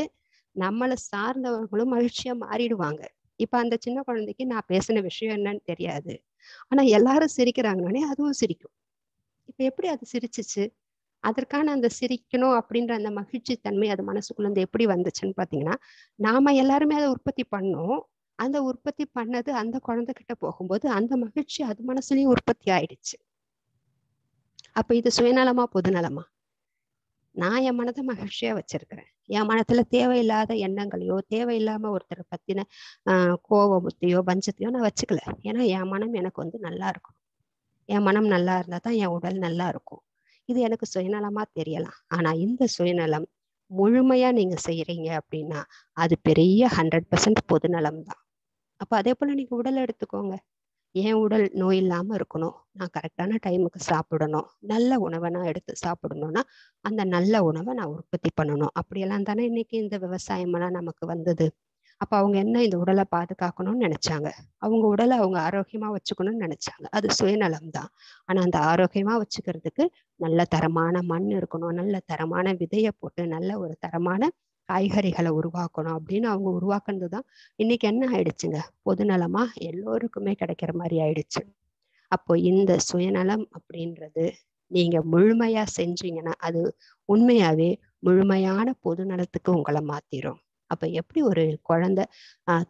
நம்மளை சார்ந்தவர்களும் மகிழ்ச்சியா மாறிடுவாங்க இப்ப அந்த சின்ன குழந்தைக்கு நான் பேசின விஷயம் என்னன்னு தெரியாது ஆனா எல்லாரும் சிரிக்கிறாங்கன்னே அதுவும் சிரிக்கும் இப்ப எப்படி அது சிரிச்சிச்சு அதற்கான அந்த சிரிக்கணும் அப்படின்ற அந்த மகிழ்ச்சி தன்மை அது மனசுக்குள்ள இருந்து எப்படி வந்துச்சுன்னு பாத்தீங்கன்னா நாம எல்லாருமே அதை உற்பத்தி பண்ணோம் அந்த உற்பத்தி பண்ணது அந்த குழந்தைகிட்ட போகும்போது அந்த மகிழ்ச்சி அது மனசுலயும் உற்பத்தி ஆயிடுச்சு அப்ப இது சுயநலமா பொதுநலமா நான் என் மனதை மகிழ்ச்சியா வச்சிருக்கிறேன் என் மனத்துல தேவையில்லாத எண்ணங்களையோ தேவையில்லாம ஒருத்தரை பத்தின ஆஹ் கோபமுத்தையோ பஞ்சத்தையோ நான் வச்சுக்கல ஏன்னா என் மனம் எனக்கு வந்து நல்லா இருக்கும் என் மனம் நல்லா இருந்தா தான் என் உடல் நல்லா இருக்கும் இது எனக்கு சுயநலமா தெரியலாம் ஆனா இந்த சுயநலம் முழுமையா நீங்க செய்யறீங்க அப்படின்னா அது பெரிய ஹண்ட்ரட் பர்சன்ட் பொதுநலம் தான் அப்போ அதே போல் நீங்க உடல் எடுத்துக்கோங்க ஏன் உடல் நோய் இல்லாமல் இருக்கணும் நான் கரெக்டான டைமுக்கு சாப்பிடணும் நல்ல உணவை நான் எடுத்து சாப்பிடணும்னா அந்த நல்ல உணவை நான் உற்பத்தி பண்ணணும் அப்படியெல்லாம் தானே இன்னைக்கு இந்த விவசாயமெல்லாம் நமக்கு வந்தது அப்போ அவங்க என்ன இந்த உடலை பாதுகாக்கணும்னு நினைச்சாங்க அவங்க உடலை அவங்க ஆரோக்கியமா வச்சுக்கணும்னு நினைச்சாங்க அது சுயநலம் தான் ஆனா அந்த ஆரோக்கியமா வச்சுக்கிறதுக்கு நல்ல தரமான மண் இருக்கணும் நல்ல தரமான விதையை போட்டு நல்ல ஒரு தரமான காய்கறிகளை உருவாக்கணும் அப்படின்னு அவங்க உருவாக்குனது தான் இன்னைக்கு என்ன ஆயிடுச்சுங்க பொதுநலமா எல்லோருக்குமே கிடைக்கிற மாதிரி ஆயிடுச்சு அப்போ இந்த சுயநலம் அப்படின்றது நீங்க முழுமையா செஞ்சீங்கன்னா அது உண்மையாவே முழுமையான பொது நலத்துக்கு உங்களை மாத்திரும் அப்ப எப்படி ஒரு குழந்தை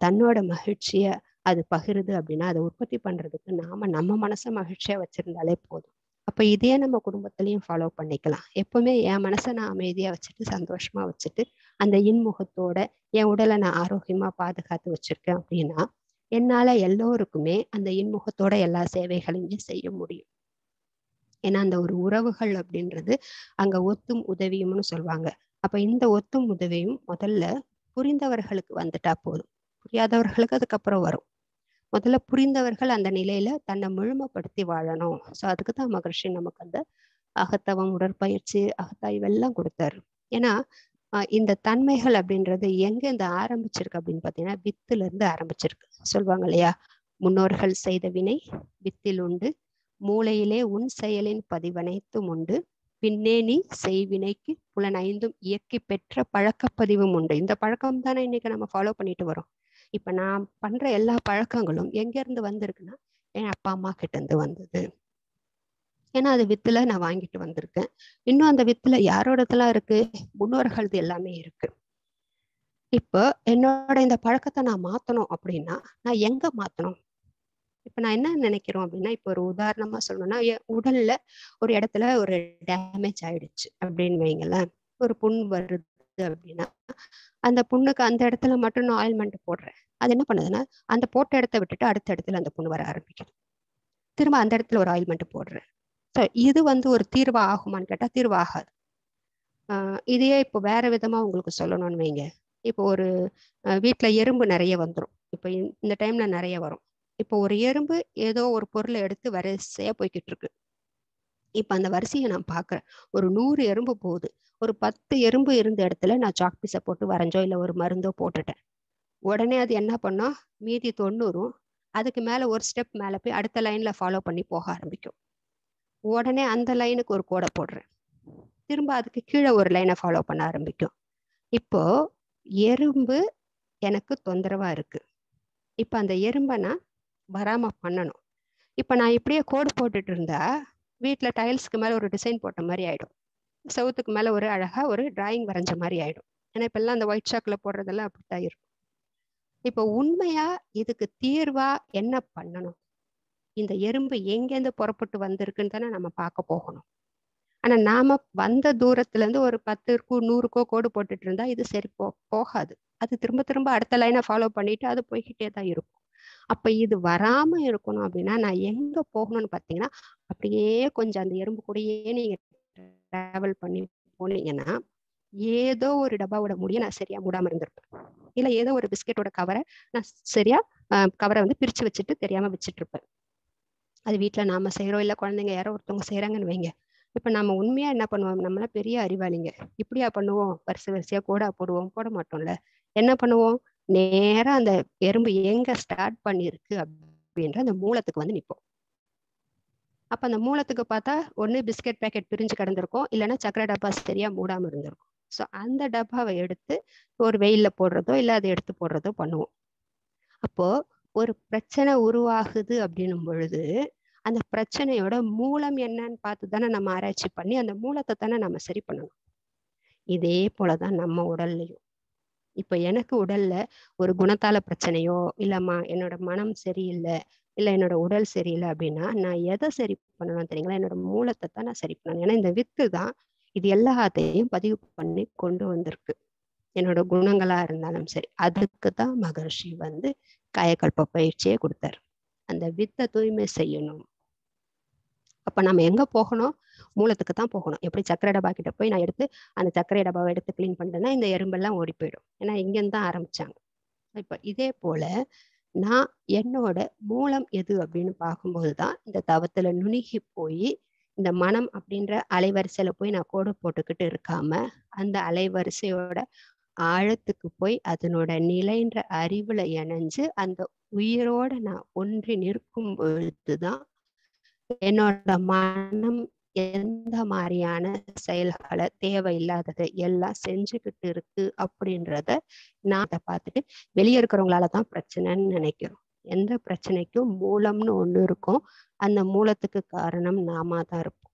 தன்னோட மகிழ்ச்சிய அது பகிருது அப்படின்னா அதை உற்பத்தி பண்றதுக்கு நாம நம்ம மனசை மகிழ்ச்சியா வச்சிருந்தாலே போதும் அப்போ இதே நம்ம குடும்பத்திலையும் ஃபாலோ பண்ணிக்கலாம் எப்பவுமே என் மனசை நான் அமைதியாக வச்சுட்டு சந்தோஷமா வச்சுட்டு அந்த இன்முகத்தோட என் உடலை நான் ஆரோக்கியமாக பாதுகாத்து வச்சிருக்கேன் அப்படின்னா என்னால் எல்லோருக்குமே அந்த இன்முகத்தோட எல்லா சேவைகளையும் செய்ய முடியும் ஏன்னா அந்த ஒரு உறவுகள் அப்படின்றது அங்க ஒத்தும் உதவியும்னு சொல்லுவாங்க அப்ப இந்த ஒத்தும் உதவியும் முதல்ல புரிந்தவர்களுக்கு வந்துட்டா போதும் புரியாதவர்களுக்கு அதுக்கப்புறம் வரும் முதல்ல புரிந்தவர்கள் அந்த நிலையில தன்னை முழுமைப்படுத்தி வாழணும் ஸோ அதுக்கு தான் மகர்ஷி நமக்கு அந்த அகத்தவம் உடற்பயிற்சி அகத்தாய்வு எல்லாம் கொடுத்தாரு ஏன்னா இந்த தன்மைகள் அப்படின்றது எங்க இந்த ஆரம்பிச்சிருக்கு அப்படின்னு பார்த்தீங்கன்னா வித்துல இருந்து ஆரம்பிச்சிருக்கு சொல்லுவாங்க இல்லையா முன்னோர்கள் செய்த வினை வித்தில் உண்டு மூளையிலே உன் செயலின் பதிவனைத்தும் உண்டு பின்னே நீ செய்வினைக்கு புலன் ஐந்தும் இயக்கி பெற்ற பழக்கப்பதிவும் உண்டு இந்த பழக்கம் தானே இன்னைக்கு நம்ம ஃபாலோ பண்ணிட்டு வரோம் இப்ப நான் பண்ற எல்லா பழக்கங்களும் இருந்து வந்திருக்குன்னா என் அப்பா அம்மா இருந்து வந்தது ஏன்னா அது வித்துல நான் வாங்கிட்டு வந்திருக்கேன் இன்னும் அந்த வித்துல யாரோடதெல்லாம் இருக்கு முன்னோர்களது எல்லாமே இருக்கு இப்போ என்னோட இந்த பழக்கத்தை நான் மாத்தணும் அப்படின்னா நான் எங்க மாத்தணும் இப்ப நான் என்ன நினைக்கிறோம் அப்படின்னா இப்போ ஒரு உதாரணமா சொல்லணும்னா உடல்ல ஒரு இடத்துல ஒரு டேமேஜ் ஆயிடுச்சு அப்படின்னு வைங்களேன் ஒரு புண் வருது அப்படின்னா அந்த புண்ணுக்கு அந்த இடத்துல மட்டும் நான் ஆயில்மெண்ட் போடுறேன் அது என்ன பண்ணுதுன்னா அந்த போட்ட இடத்த விட்டுட்டு அடுத்த இடத்துல அந்த புண்ணு வர ஆரம்பிக்கும் திரும்ப அந்த இடத்துல ஒரு ஆயில்மெண்ட் போடுறேன் ஸோ இது வந்து ஒரு தீர்வு ஆகுமான்னு கேட்டால் தீர்வு ஆகாது இதையே இப்போ வேற விதமாக உங்களுக்கு சொல்லணும்னு வைங்க இப்போ ஒரு வீட்டில் எறும்பு நிறைய வந்துடும் இப்போ இந்த டைம்ல நிறைய வரும் இப்போ ஒரு எறும்பு ஏதோ ஒரு பொருளை எடுத்து வரிசையாக போய்கிட்டு இருக்கு இப்ப அந்த வரிசையை நான் பாக்குறேன் ஒரு நூறு எறும்பு போகுது ஒரு பத்து எறும்பு இருந்த இடத்துல நான் சாக் பீஸை போட்டு வரைஞ்சோ இல்லை ஒரு மருந்தோ போட்டுட்டேன் உடனே அது என்ன பண்ணா மீதி தொண்ணூறும் அதுக்கு மேல ஒரு ஸ்டெப் மேல போய் அடுத்த லைன்ல ஃபாலோ பண்ணி போக ஆரம்பிக்கும் உடனே அந்த லைனுக்கு ஒரு கோடை போடுறேன் திரும்ப அதுக்கு கீழே ஒரு லைனை ஃபாலோ பண்ண ஆரம்பிக்கும் இப்போ எறும்பு எனக்கு தொந்தரவா இருக்கு இப்போ அந்த எறும்பை நான் வராம பண்ணணும் இப்போ நான் இப்படியே கோடு போட்டுட்டு இருந்தா வீட்டில் டைல்ஸ்க்கு மேலே ஒரு டிசைன் போட்ட மாதிரி ஆகிடும் சவுத்துக்கு மேலே ஒரு அழகாக ஒரு டிராயிங் வரைஞ்ச மாதிரி ஆகிடும் ஏன்னா இப்போல்லாம் அந்த ஒயிட் சாக்கில் போடுறதெல்லாம் அப்படித்தான் இருக்கும் இப்போ உண்மையாக இதுக்கு தீர்வாக என்ன பண்ணணும் இந்த எறும்பு எங்கேருந்து புறப்பட்டு வந்திருக்குன்னு தானே நம்ம பார்க்க போகணும் ஆனால் நாம் வந்த தூரத்துலேருந்து ஒரு பத்துக்கோ நூறுக்கோ கோடு போட்டுட்டு இருந்தால் இது சரி போ போகாது அது திரும்ப திரும்ப அடுத்த லைனை ஃபாலோ பண்ணிட்டு அது போய்கிட்டே தான் இருக்கும் அப்போ இது வராமல் இருக்கணும் அப்படின்னா நான் எங்கே போகணும்னு பார்த்தீங்கன்னா அப்படியே கொஞ்சம் அந்த எறும்பு கூடயே நீங்கள் ட்ராவல் பண்ணி போனீங்கன்னா ஏதோ ஒரு டப்பாவோட முடிய நான் சரியா மூடாம இருந்திருப்பேன் இல்ல ஏதோ ஒரு பிஸ்கெட்டோட கவரை நான் சரியா கவரை வந்து பிரிச்சு வச்சுட்டு தெரியாம வச்சுட்டு இருப்பேன் அது வீட்டுல நாம செய்யறோம் இல்ல குழந்தைங்க யாரோ ஒருத்தவங்க செய்யறாங்கன்னு வைங்க இப்ப நம்ம உண்மையா என்ன பண்ணுவோம் நம்மளா பெரிய அறிவாளிங்க இப்படியா பண்ணுவோம் வரிசை வரிசையா கோடா போடுவோம் போட மாட்டோம்ல என்ன பண்ணுவோம் நேராக அந்த எறும்பு எங்கே ஸ்டார்ட் பண்ணியிருக்கு அப்படின்ற அந்த மூலத்துக்கு வந்து நிற்போம் அப்போ அந்த மூலத்துக்கு பார்த்தா ஒன்று பிஸ்கெட் பேக்கெட் பிரிஞ்சு கிடந்திருக்கும் இல்லைன்னா சக்கரை டப்பா சரியாக மூடாமல் இருந்திருக்கும் ஸோ அந்த டப்பாவை எடுத்து ஒரு வெயிலில் போடுறதோ இல்லை அதை எடுத்து போடுறதோ பண்ணுவோம் அப்போது ஒரு பிரச்சனை உருவாகுது அப்படின்னும் பொழுது அந்த பிரச்சனையோட மூலம் என்னன்னு பார்த்து தானே நம்ம ஆராய்ச்சி பண்ணி அந்த மூலத்தை தானே நம்ம சரி பண்ணணும் இதே போலதான் தான் நம்ம உடல்லையும் இப்போ எனக்கு உடல்ல ஒரு குணத்தால பிரச்சனையோ இல்லம்மா என்னோட மனம் சரியில்லை இல்லை என்னோட உடல் சரியில்லை அப்படின்னா நான் எதை சரி பண்ணணும் தெரியுங்களா என்னோட மூலத்தை தான் நான் சரி பண்ணணும் ஏன்னா இந்த வித்து தான் இது எல்லாத்தையும் பதிவு பண்ணி கொண்டு வந்திருக்கு என்னோட குணங்களா இருந்தாலும் சரி அதுக்கு தான் மகர்ஷி வந்து காயக்கல்ப பயிற்சியை கொடுத்தாரு அந்த வித்தை தூய்மை செய்யணும் அப்ப நம்ம எங்க போகணும் மூலத்துக்கு தான் போகணும் எப்படி சக்கரை டப்பா கிட்ட போய் நான் எடுத்து அந்த சக்கரை டப்பாவை எடுத்து கிளீன் பண்ணிட்டேன்னா இந்த எறும்பெல்லாம் ஓடி போயிடும் ஏன்னா இங்கேருந்து தான் ஆரம்பிச்சாங்க இப்போ இதே போல நான் என்னோட மூலம் எது அப்படின்னு பார்க்கும்போது தான் இந்த தவத்துல நுணுகி போய் இந்த மனம் அப்படின்ற அலைவரிசையில போய் நான் கோடு போட்டுக்கிட்டு இருக்காம அந்த அலைவரிசையோட ஆழத்துக்கு போய் அதனோட நிலைன்ற அறிவுல இணைஞ்சு அந்த உயிரோட நான் ஒன்றி நிற்கும் பொழுதுதான் என்னோட மனம் எந்த மாதிரியான செயல்களை தேவையில்லாதது எல்லாம் செஞ்சுக்கிட்டு இருக்கு அப்படின்றத நான் அதை பார்த்துட்டு வெளியே இருக்கிறவங்களால தான் பிரச்சனைன்னு நினைக்கிறோம் எந்த பிரச்சனைக்கும் மூலம்னு ஒன்று இருக்கும் அந்த மூலத்துக்கு காரணம் நாம தான் இருப்போம்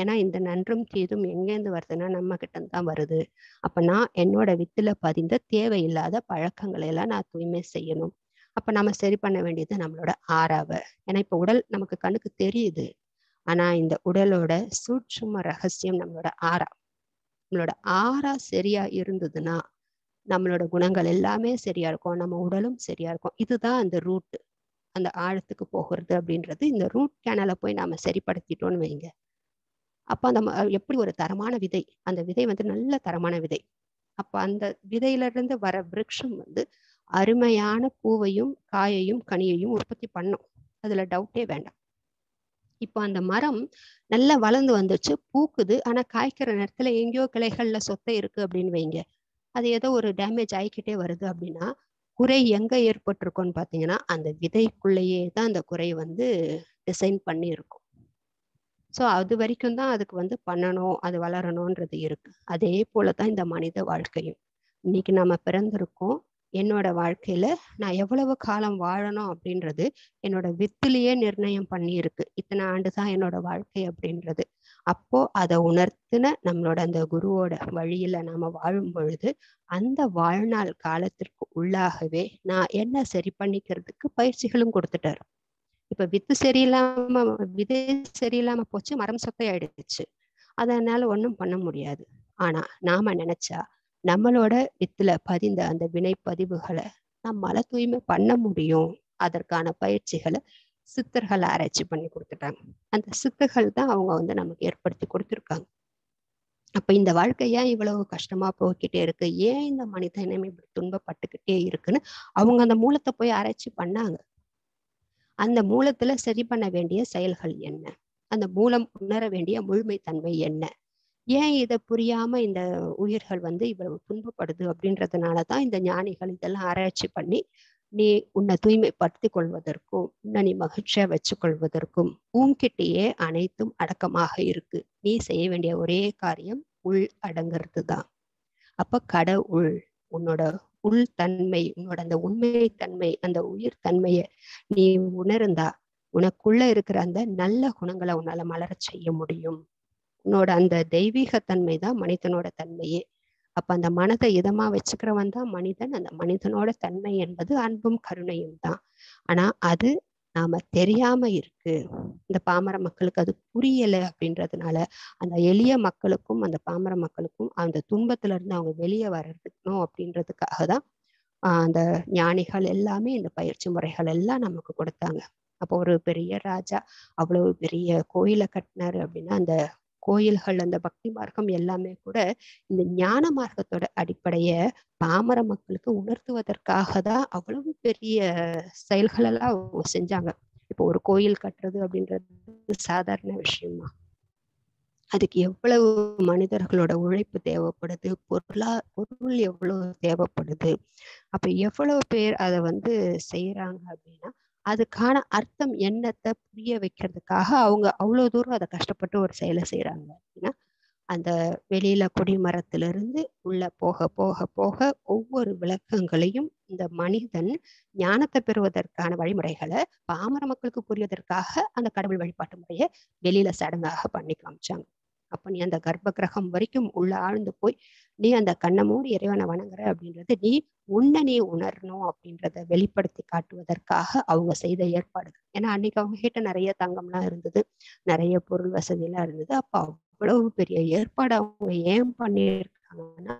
ஏன்னா இந்த நன்றும் தீதும் எங்கேருந்து வருதுன்னா நம்ம கிட்ட தான் வருது அப்ப நான் என்னோட வித்துல பதிந்த தேவையில்லாத பழக்கங்களை எல்லாம் நான் தூய்மை செய்யணும் அப்ப நம்ம சரி பண்ண வேண்டியது நம்மளோட ஆறாவை ஏன்னா இப்ப உடல் நமக்கு கண்ணுக்கு தெரியுது ஆனா இந்த உடலோட சூட்சும ரகசியம் நம்மளோட ஆறா நம்மளோட ஆறா சரியா இருந்ததுன்னா நம்மளோட குணங்கள் எல்லாமே சரியா இருக்கும் நம்ம உடலும் சரியா இருக்கும் இதுதான் அந்த ரூட் அந்த ஆழத்துக்கு போகிறது அப்படின்றது இந்த ரூட் கேனலை போய் நாம சரிப்படுத்திட்டோம்னு வைங்க அப்போ அந்த எப்படி ஒரு தரமான விதை அந்த விதை வந்து நல்ல தரமான விதை அப்போ அந்த விதையில இருந்து வர விரக்ஷம் வந்து அருமையான பூவையும் காயையும் கனியையும் உற்பத்தி பண்ணும் அதுல டவுட்டே வேண்டாம் இப்போ அந்த மரம் நல்லா வளர்ந்து வந்துச்சு பூக்குது ஆனா காய்க்கிற நேரத்துல எங்கேயோ கிளைகள்ல சொத்தை இருக்கு அப்படின்னு வைங்க அது ஏதோ ஒரு டேமேஜ் ஆகிக்கிட்டே வருது அப்படின்னா குறை எங்க ஏற்பட்டிருக்கோன்னு பாத்தீங்கன்னா அந்த விதைக்குள்ளேயே தான் அந்த குறை வந்து டிசைன் பண்ணியிருக்கும் ஸோ அது வரைக்கும் தான் அதுக்கு வந்து பண்ணணும் அது வளரணும்ன்றது இருக்கு அதே போல தான் இந்த மனித வாழ்க்கையும் இன்னைக்கு நம்ம பிறந்திருக்கோம் என்னோட வாழ்க்கையில நான் எவ்வளவு காலம் வாழணும் அப்படின்றது என்னோட வித்துலேயே நிர்ணயம் பண்ணியிருக்கு இத்தனை ஆண்டு தான் என்னோட வாழ்க்கை அப்படின்றது அப்போ அதை உணர்த்தின நம்மளோட அந்த குருவோட வழியில நாம வாழும் பொழுது அந்த வாழ்நாள் காலத்திற்கு உள்ளாகவே நான் என்ன சரி பண்ணிக்கிறதுக்கு பயிற்சிகளும் கொடுத்துட்டாரு இப்ப வித்து சரியில்லாம விதை சரியில்லாம போச்சு மரம் சொத்தை அதனால ஒன்றும் பண்ண முடியாது ஆனா நாம நினைச்சா நம்மளோட வித்துல பதிந்த அந்த வினை பதிவுகளை நம்மளால தூய்மை பண்ண முடியும் அதற்கான பயிற்சிகளை சித்தர்கள் ஆராய்ச்சி பண்ணி கொடுத்துட்டாங்க அந்த சித்தர்கள் தான் அவங்க வந்து நமக்கு ஏற்படுத்தி கொடுத்துருக்காங்க அப்ப இந்த வாழ்க்கை ஏன் இவ்வளவு கஷ்டமா போய்கிட்டே இருக்கு ஏன் இந்த மனித இனம் இப்படி துன்பப்பட்டுக்கிட்டே இருக்குன்னு அவங்க அந்த மூலத்தை போய் ஆராய்ச்சி பண்ணாங்க அந்த மூலத்துல சரி பண்ண வேண்டிய செயல்கள் என்ன அந்த மூலம் உணர வேண்டிய முழுமைத்தன்மை என்ன ஏன் இதை புரியாம இந்த உயிர்கள் வந்து இவ்வளவு துன்பப்படுது அப்படின்றதுனால தான் இந்த ஞானிகள் இதெல்லாம் ஆராய்ச்சி பண்ணி நீ உன்னை தூய்மைப்படுத்தி கொள்வதற்கும் உன்னை நீ மகிழ்ச்சியா வச்சு கொள்வதற்கும் உன்கிட்டயே அனைத்தும் அடக்கமாக இருக்கு நீ செய்ய வேண்டிய ஒரே காரியம் உள் அடங்கிறது தான் அப்ப கட உள் உன்னோட உள் தன்மை உன்னோட அந்த உண்மை தன்மை அந்த உயிர் தன்மையை நீ உணர்ந்தா உனக்குள்ள இருக்கிற அந்த நல்ல குணங்களை உன்னால மலர செய்ய முடியும் உன்னோட அந்த தெய்வீக தன்மை தான் மனிதனோட தன்மையே அப்ப அந்த மனதை இதமா வச்சுக்கிறவன் தான் மனிதன் அந்த மனிதனோட தன்மை என்பது அன்பும் கருணையும் தான் ஆனா அது நாம தெரியாம இருக்கு இந்த பாமர மக்களுக்கு அது புரியல அப்படின்றதுனால அந்த எளிய மக்களுக்கும் அந்த பாமர மக்களுக்கும் அந்த துன்பத்துல இருந்து அவங்க வெளியே வரதுக்கணும் அப்படின்றதுக்காக தான் அந்த ஞானிகள் எல்லாமே இந்த பயிற்சி முறைகள் எல்லாம் நமக்கு கொடுத்தாங்க அப்போ ஒரு பெரிய ராஜா அவ்வளவு பெரிய கோயிலை கட்டினாரு அப்படின்னா அந்த கோயில்கள் அந்த பக்தி மார்க்கம் எல்லாமே கூட இந்த ஞான மார்க்கத்தோட அடிப்படைய பாமர மக்களுக்கு உணர்த்துவதற்காக தான் அவ்வளவு பெரிய செயல்கள் எல்லாம் அவங்க செஞ்சாங்க இப்போ ஒரு கோயில் கட்டுறது அப்படின்றது சாதாரண விஷயமா அதுக்கு எவ்வளவு மனிதர்களோட உழைப்பு தேவைப்படுது பொருளா பொருள் எவ்வளவு தேவைப்படுது அப்ப எவ்வளவு பேர் அதை வந்து செய்யறாங்க அப்படின்னா அதுக்கான அர்த்தம் என்னத்தை புரிய வைக்கிறதுக்காக அவங்க அவ்வளோ தூரம் அதை கஷ்டப்பட்டு ஒரு செயலை செய்கிறாங்க அப்படின்னா அந்த வெளியில கொடிமரத்திலிருந்து உள்ள போக போக போக ஒவ்வொரு விளக்கங்களையும் இந்த மனிதன் ஞானத்தை பெறுவதற்கான வழிமுறைகளை பாமர மக்களுக்கு புரியதற்காக அந்த கடவுள் வழிபாட்டு முறையை வெளியில சடங்காக பண்ணி காமிச்சாங்க அப்ப நீ அந்த கர்ப்ப கிரகம் வரைக்கும் உள்ள ஆழ்ந்து போய் நீ அந்த கண்ணை மூடி இறைவனை வணங்குற அப்படின்றது நீ உன்னை நீ உணரணும் அப்படின்றத வெளிப்படுத்தி காட்டுவதற்காக அவங்க செய்த ஏற்பாடுகள் ஏன்னா அன்னைக்கு அவங்க கிட்ட நிறைய தங்கம்லாம் இருந்தது நிறைய பொருள் வசதி எல்லாம் இருந்தது அப்போ அவ்வளவு பெரிய ஏற்பாடு அவங்க ஏன் பண்ணியிருக்காங்கன்னா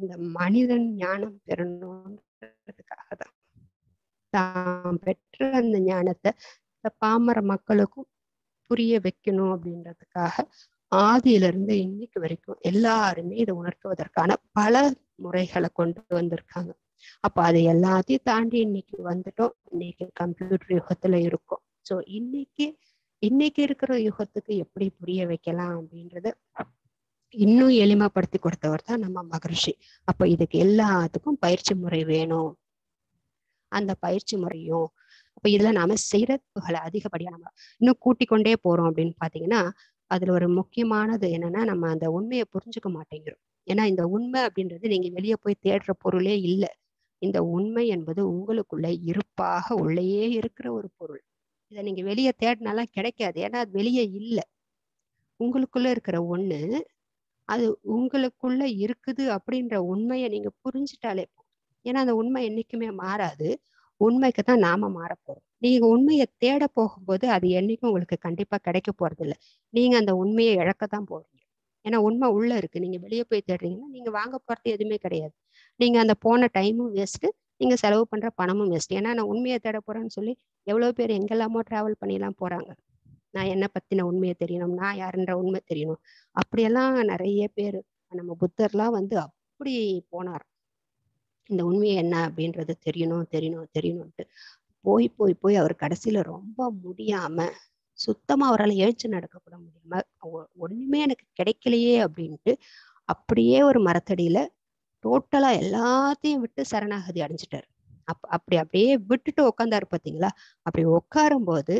இந்த மனிதன் ஞானம் பெறணும்ன்றதுக்காக தான் தாம் பெற்ற அந்த ஞானத்தை இந்த பாமர மக்களுக்கும் புரிய வைக்கணும் அப்படின்றதுக்காக ஆதியிலிருந்து இன்னைக்கு வரைக்கும் எல்லாருமே இதை உணர்த்துவதற்கான பல முறைகளை கொண்டு வந்திருக்காங்க அப்ப அதை எல்லாத்தையும் தாண்டி இன்னைக்கு வந்துட்டோம் இன்னைக்கு கம்ப்யூட்டர் யுகத்துல இருக்கும் சோ இன்னைக்கு இன்னைக்கு இருக்கிற யுகத்துக்கு எப்படி புரிய வைக்கலாம் அப்படின்றத இன்னும் எளிமைப்படுத்தி கொடுத்தவர் தான் நம்ம மகரிஷி அப்ப இதுக்கு எல்லாத்துக்கும் பயிற்சி முறை வேணும் அந்த பயிற்சி முறையும் அப்ப இதுல நாம சிறப்புகளை அதிகப்படியா நம்ம இன்னும் கூட்டிக் கொண்டே போறோம் அப்படின்னு பாத்தீங்கன்னா அதுல ஒரு முக்கியமானது என்னன்னா நம்ம அந்த உண்மையை புரிஞ்சுக்க மாட்டேங்கிறோம் ஏன்னா இந்த உண்மை அப்படின்றது நீங்க வெளியே போய் தேடுற பொருளே இல்லை இந்த உண்மை என்பது உங்களுக்குள்ள இருப்பாக உள்ளேயே இருக்கிற ஒரு பொருள் இதை நீங்க வெளியே தேடினாலாம் கிடைக்காது ஏன்னா அது வெளியே இல்லை உங்களுக்குள்ள இருக்கிற ஒண்ணு அது உங்களுக்குள்ள இருக்குது அப்படின்ற உண்மையை நீங்க புரிஞ்சுட்டாலே ஏன்னா அந்த உண்மை என்னைக்குமே மாறாது உண்மைக்கு தான் நாம மாறப்போறோம் நீங்க உண்மையை தேட போகும்போது அது என்னைக்கும் உங்களுக்கு கண்டிப்பா கிடைக்க போறது இல்லை நீங்க அந்த உண்மையை இழக்க தான் போறீங்க ஏன்னா உண்மை உள்ள இருக்கு நீங்க வெளியே போய் தேடுறீங்கன்னா நீங்க வாங்க போறது எதுவுமே கிடையாது நீங்க அந்த போன டைமும் வேஸ்ட்டு நீங்க செலவு பண்ற பணமும் வேஸ்ட் ஏன்னா நான் உண்மையை தேட போறேன்னு சொல்லி எவ்வளவு பேர் எங்கெல்லாமோ டிராவல் பண்ணிலாம் போறாங்க நான் என்ன பத்தின உண்மையை தெரியணும் நான் யாருன்ற உண்மை தெரியணும் அப்படியெல்லாம் நிறைய பேர் நம்ம புத்தர்லாம் வந்து அப்படி போனார் இந்த உண்மை என்ன அப்படின்றது தெரியணும் தெரியணும் தெரியணும்ட்டு போய் போய் போய் அவர் கடைசியில ரொம்ப முடியாம சுத்தமா அவரால் எழுச்சி நடக்கக்கூட முடியாம ஒண்ணுமே எனக்கு கிடைக்கலையே அப்படின்ட்டு அப்படியே ஒரு மரத்தடியில டோட்டலா எல்லாத்தையும் விட்டு சரணாகதி அடைஞ்சிட்டாரு அப் அப்படி அப்படியே விட்டுட்டு உட்காந்தாரு பார்த்தீங்களா அப்படி போது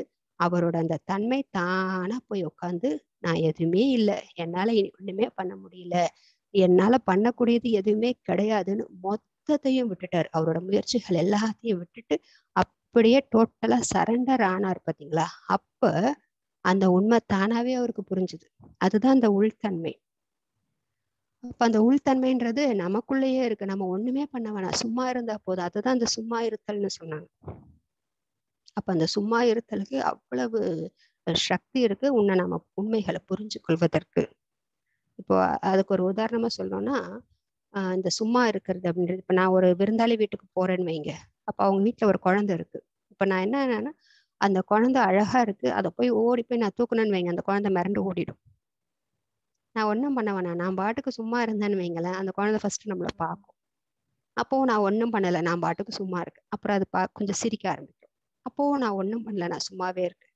அவரோட அந்த தன்மை தானா போய் உட்காந்து நான் எதுவுமே இல்லை என்னால ஒண்ணுமே பண்ண முடியல என்னால பண்ணக்கூடியது எதுவுமே கிடையாதுன்னு மொத்த மொத்தத்தையும் விட்டுட்டார் அவரோட முயற்சிகள் எல்லாத்தையும் விட்டுட்டு அப்படியே டோட்டலா சரண்டர் ஆனார் பாத்தீங்களா அப்ப அந்த உண்மை தானாவே அவருக்கு புரிஞ்சுது அதுதான் அந்த உள்தன்மை அப்ப அந்த உள்தன்மைன்றது நமக்குள்ளேயே இருக்கு நம்ம ஒண்ணுமே பண்ண வேணாம் சும்மா இருந்தா போதும் அதுதான் அந்த சும்மா இருத்தல்னு சொன்னாங்க அப்ப அந்த சும்மா இருத்தலுக்கு அவ்வளவு சக்தி இருக்கு உன்னை நம்ம உண்மைகளை புரிஞ்சு கொள்வதற்கு இப்போ அதுக்கு ஒரு உதாரணமா சொல்லணும்னா இந்த சும்மா இருக்கிறது அப்படின்றது இப்போ நான் ஒரு விருந்தாளி வீட்டுக்கு போறேன்னு வைங்க அப்போ அவங்க வீட்டில் ஒரு குழந்தை இருக்கு இப்போ நான் என்ன என்னன்னா அந்த குழந்தை அழகா இருக்கு அதை போய் ஓடி போய் நான் தூக்கணும்னு வைங்க அந்த குழந்தை மிரண்டு ஓடிடும் நான் ஒன்றும் பண்ணவேனா நான் பாட்டுக்கு சும்மா இருந்தேன்னு வைங்களேன் அந்த குழந்தை ஃபர்ஸ்ட் நம்மளை பார்க்கும் அப்போவும் நான் ஒன்றும் பண்ணலை நான் பாட்டுக்கு சும்மா இருக்கேன் அப்புறம் அது பா கொஞ்சம் சிரிக்க ஆரம்பிக்கும் அப்போ நான் ஒன்றும் பண்ணல நான் சும்மாவே இருக்கேன்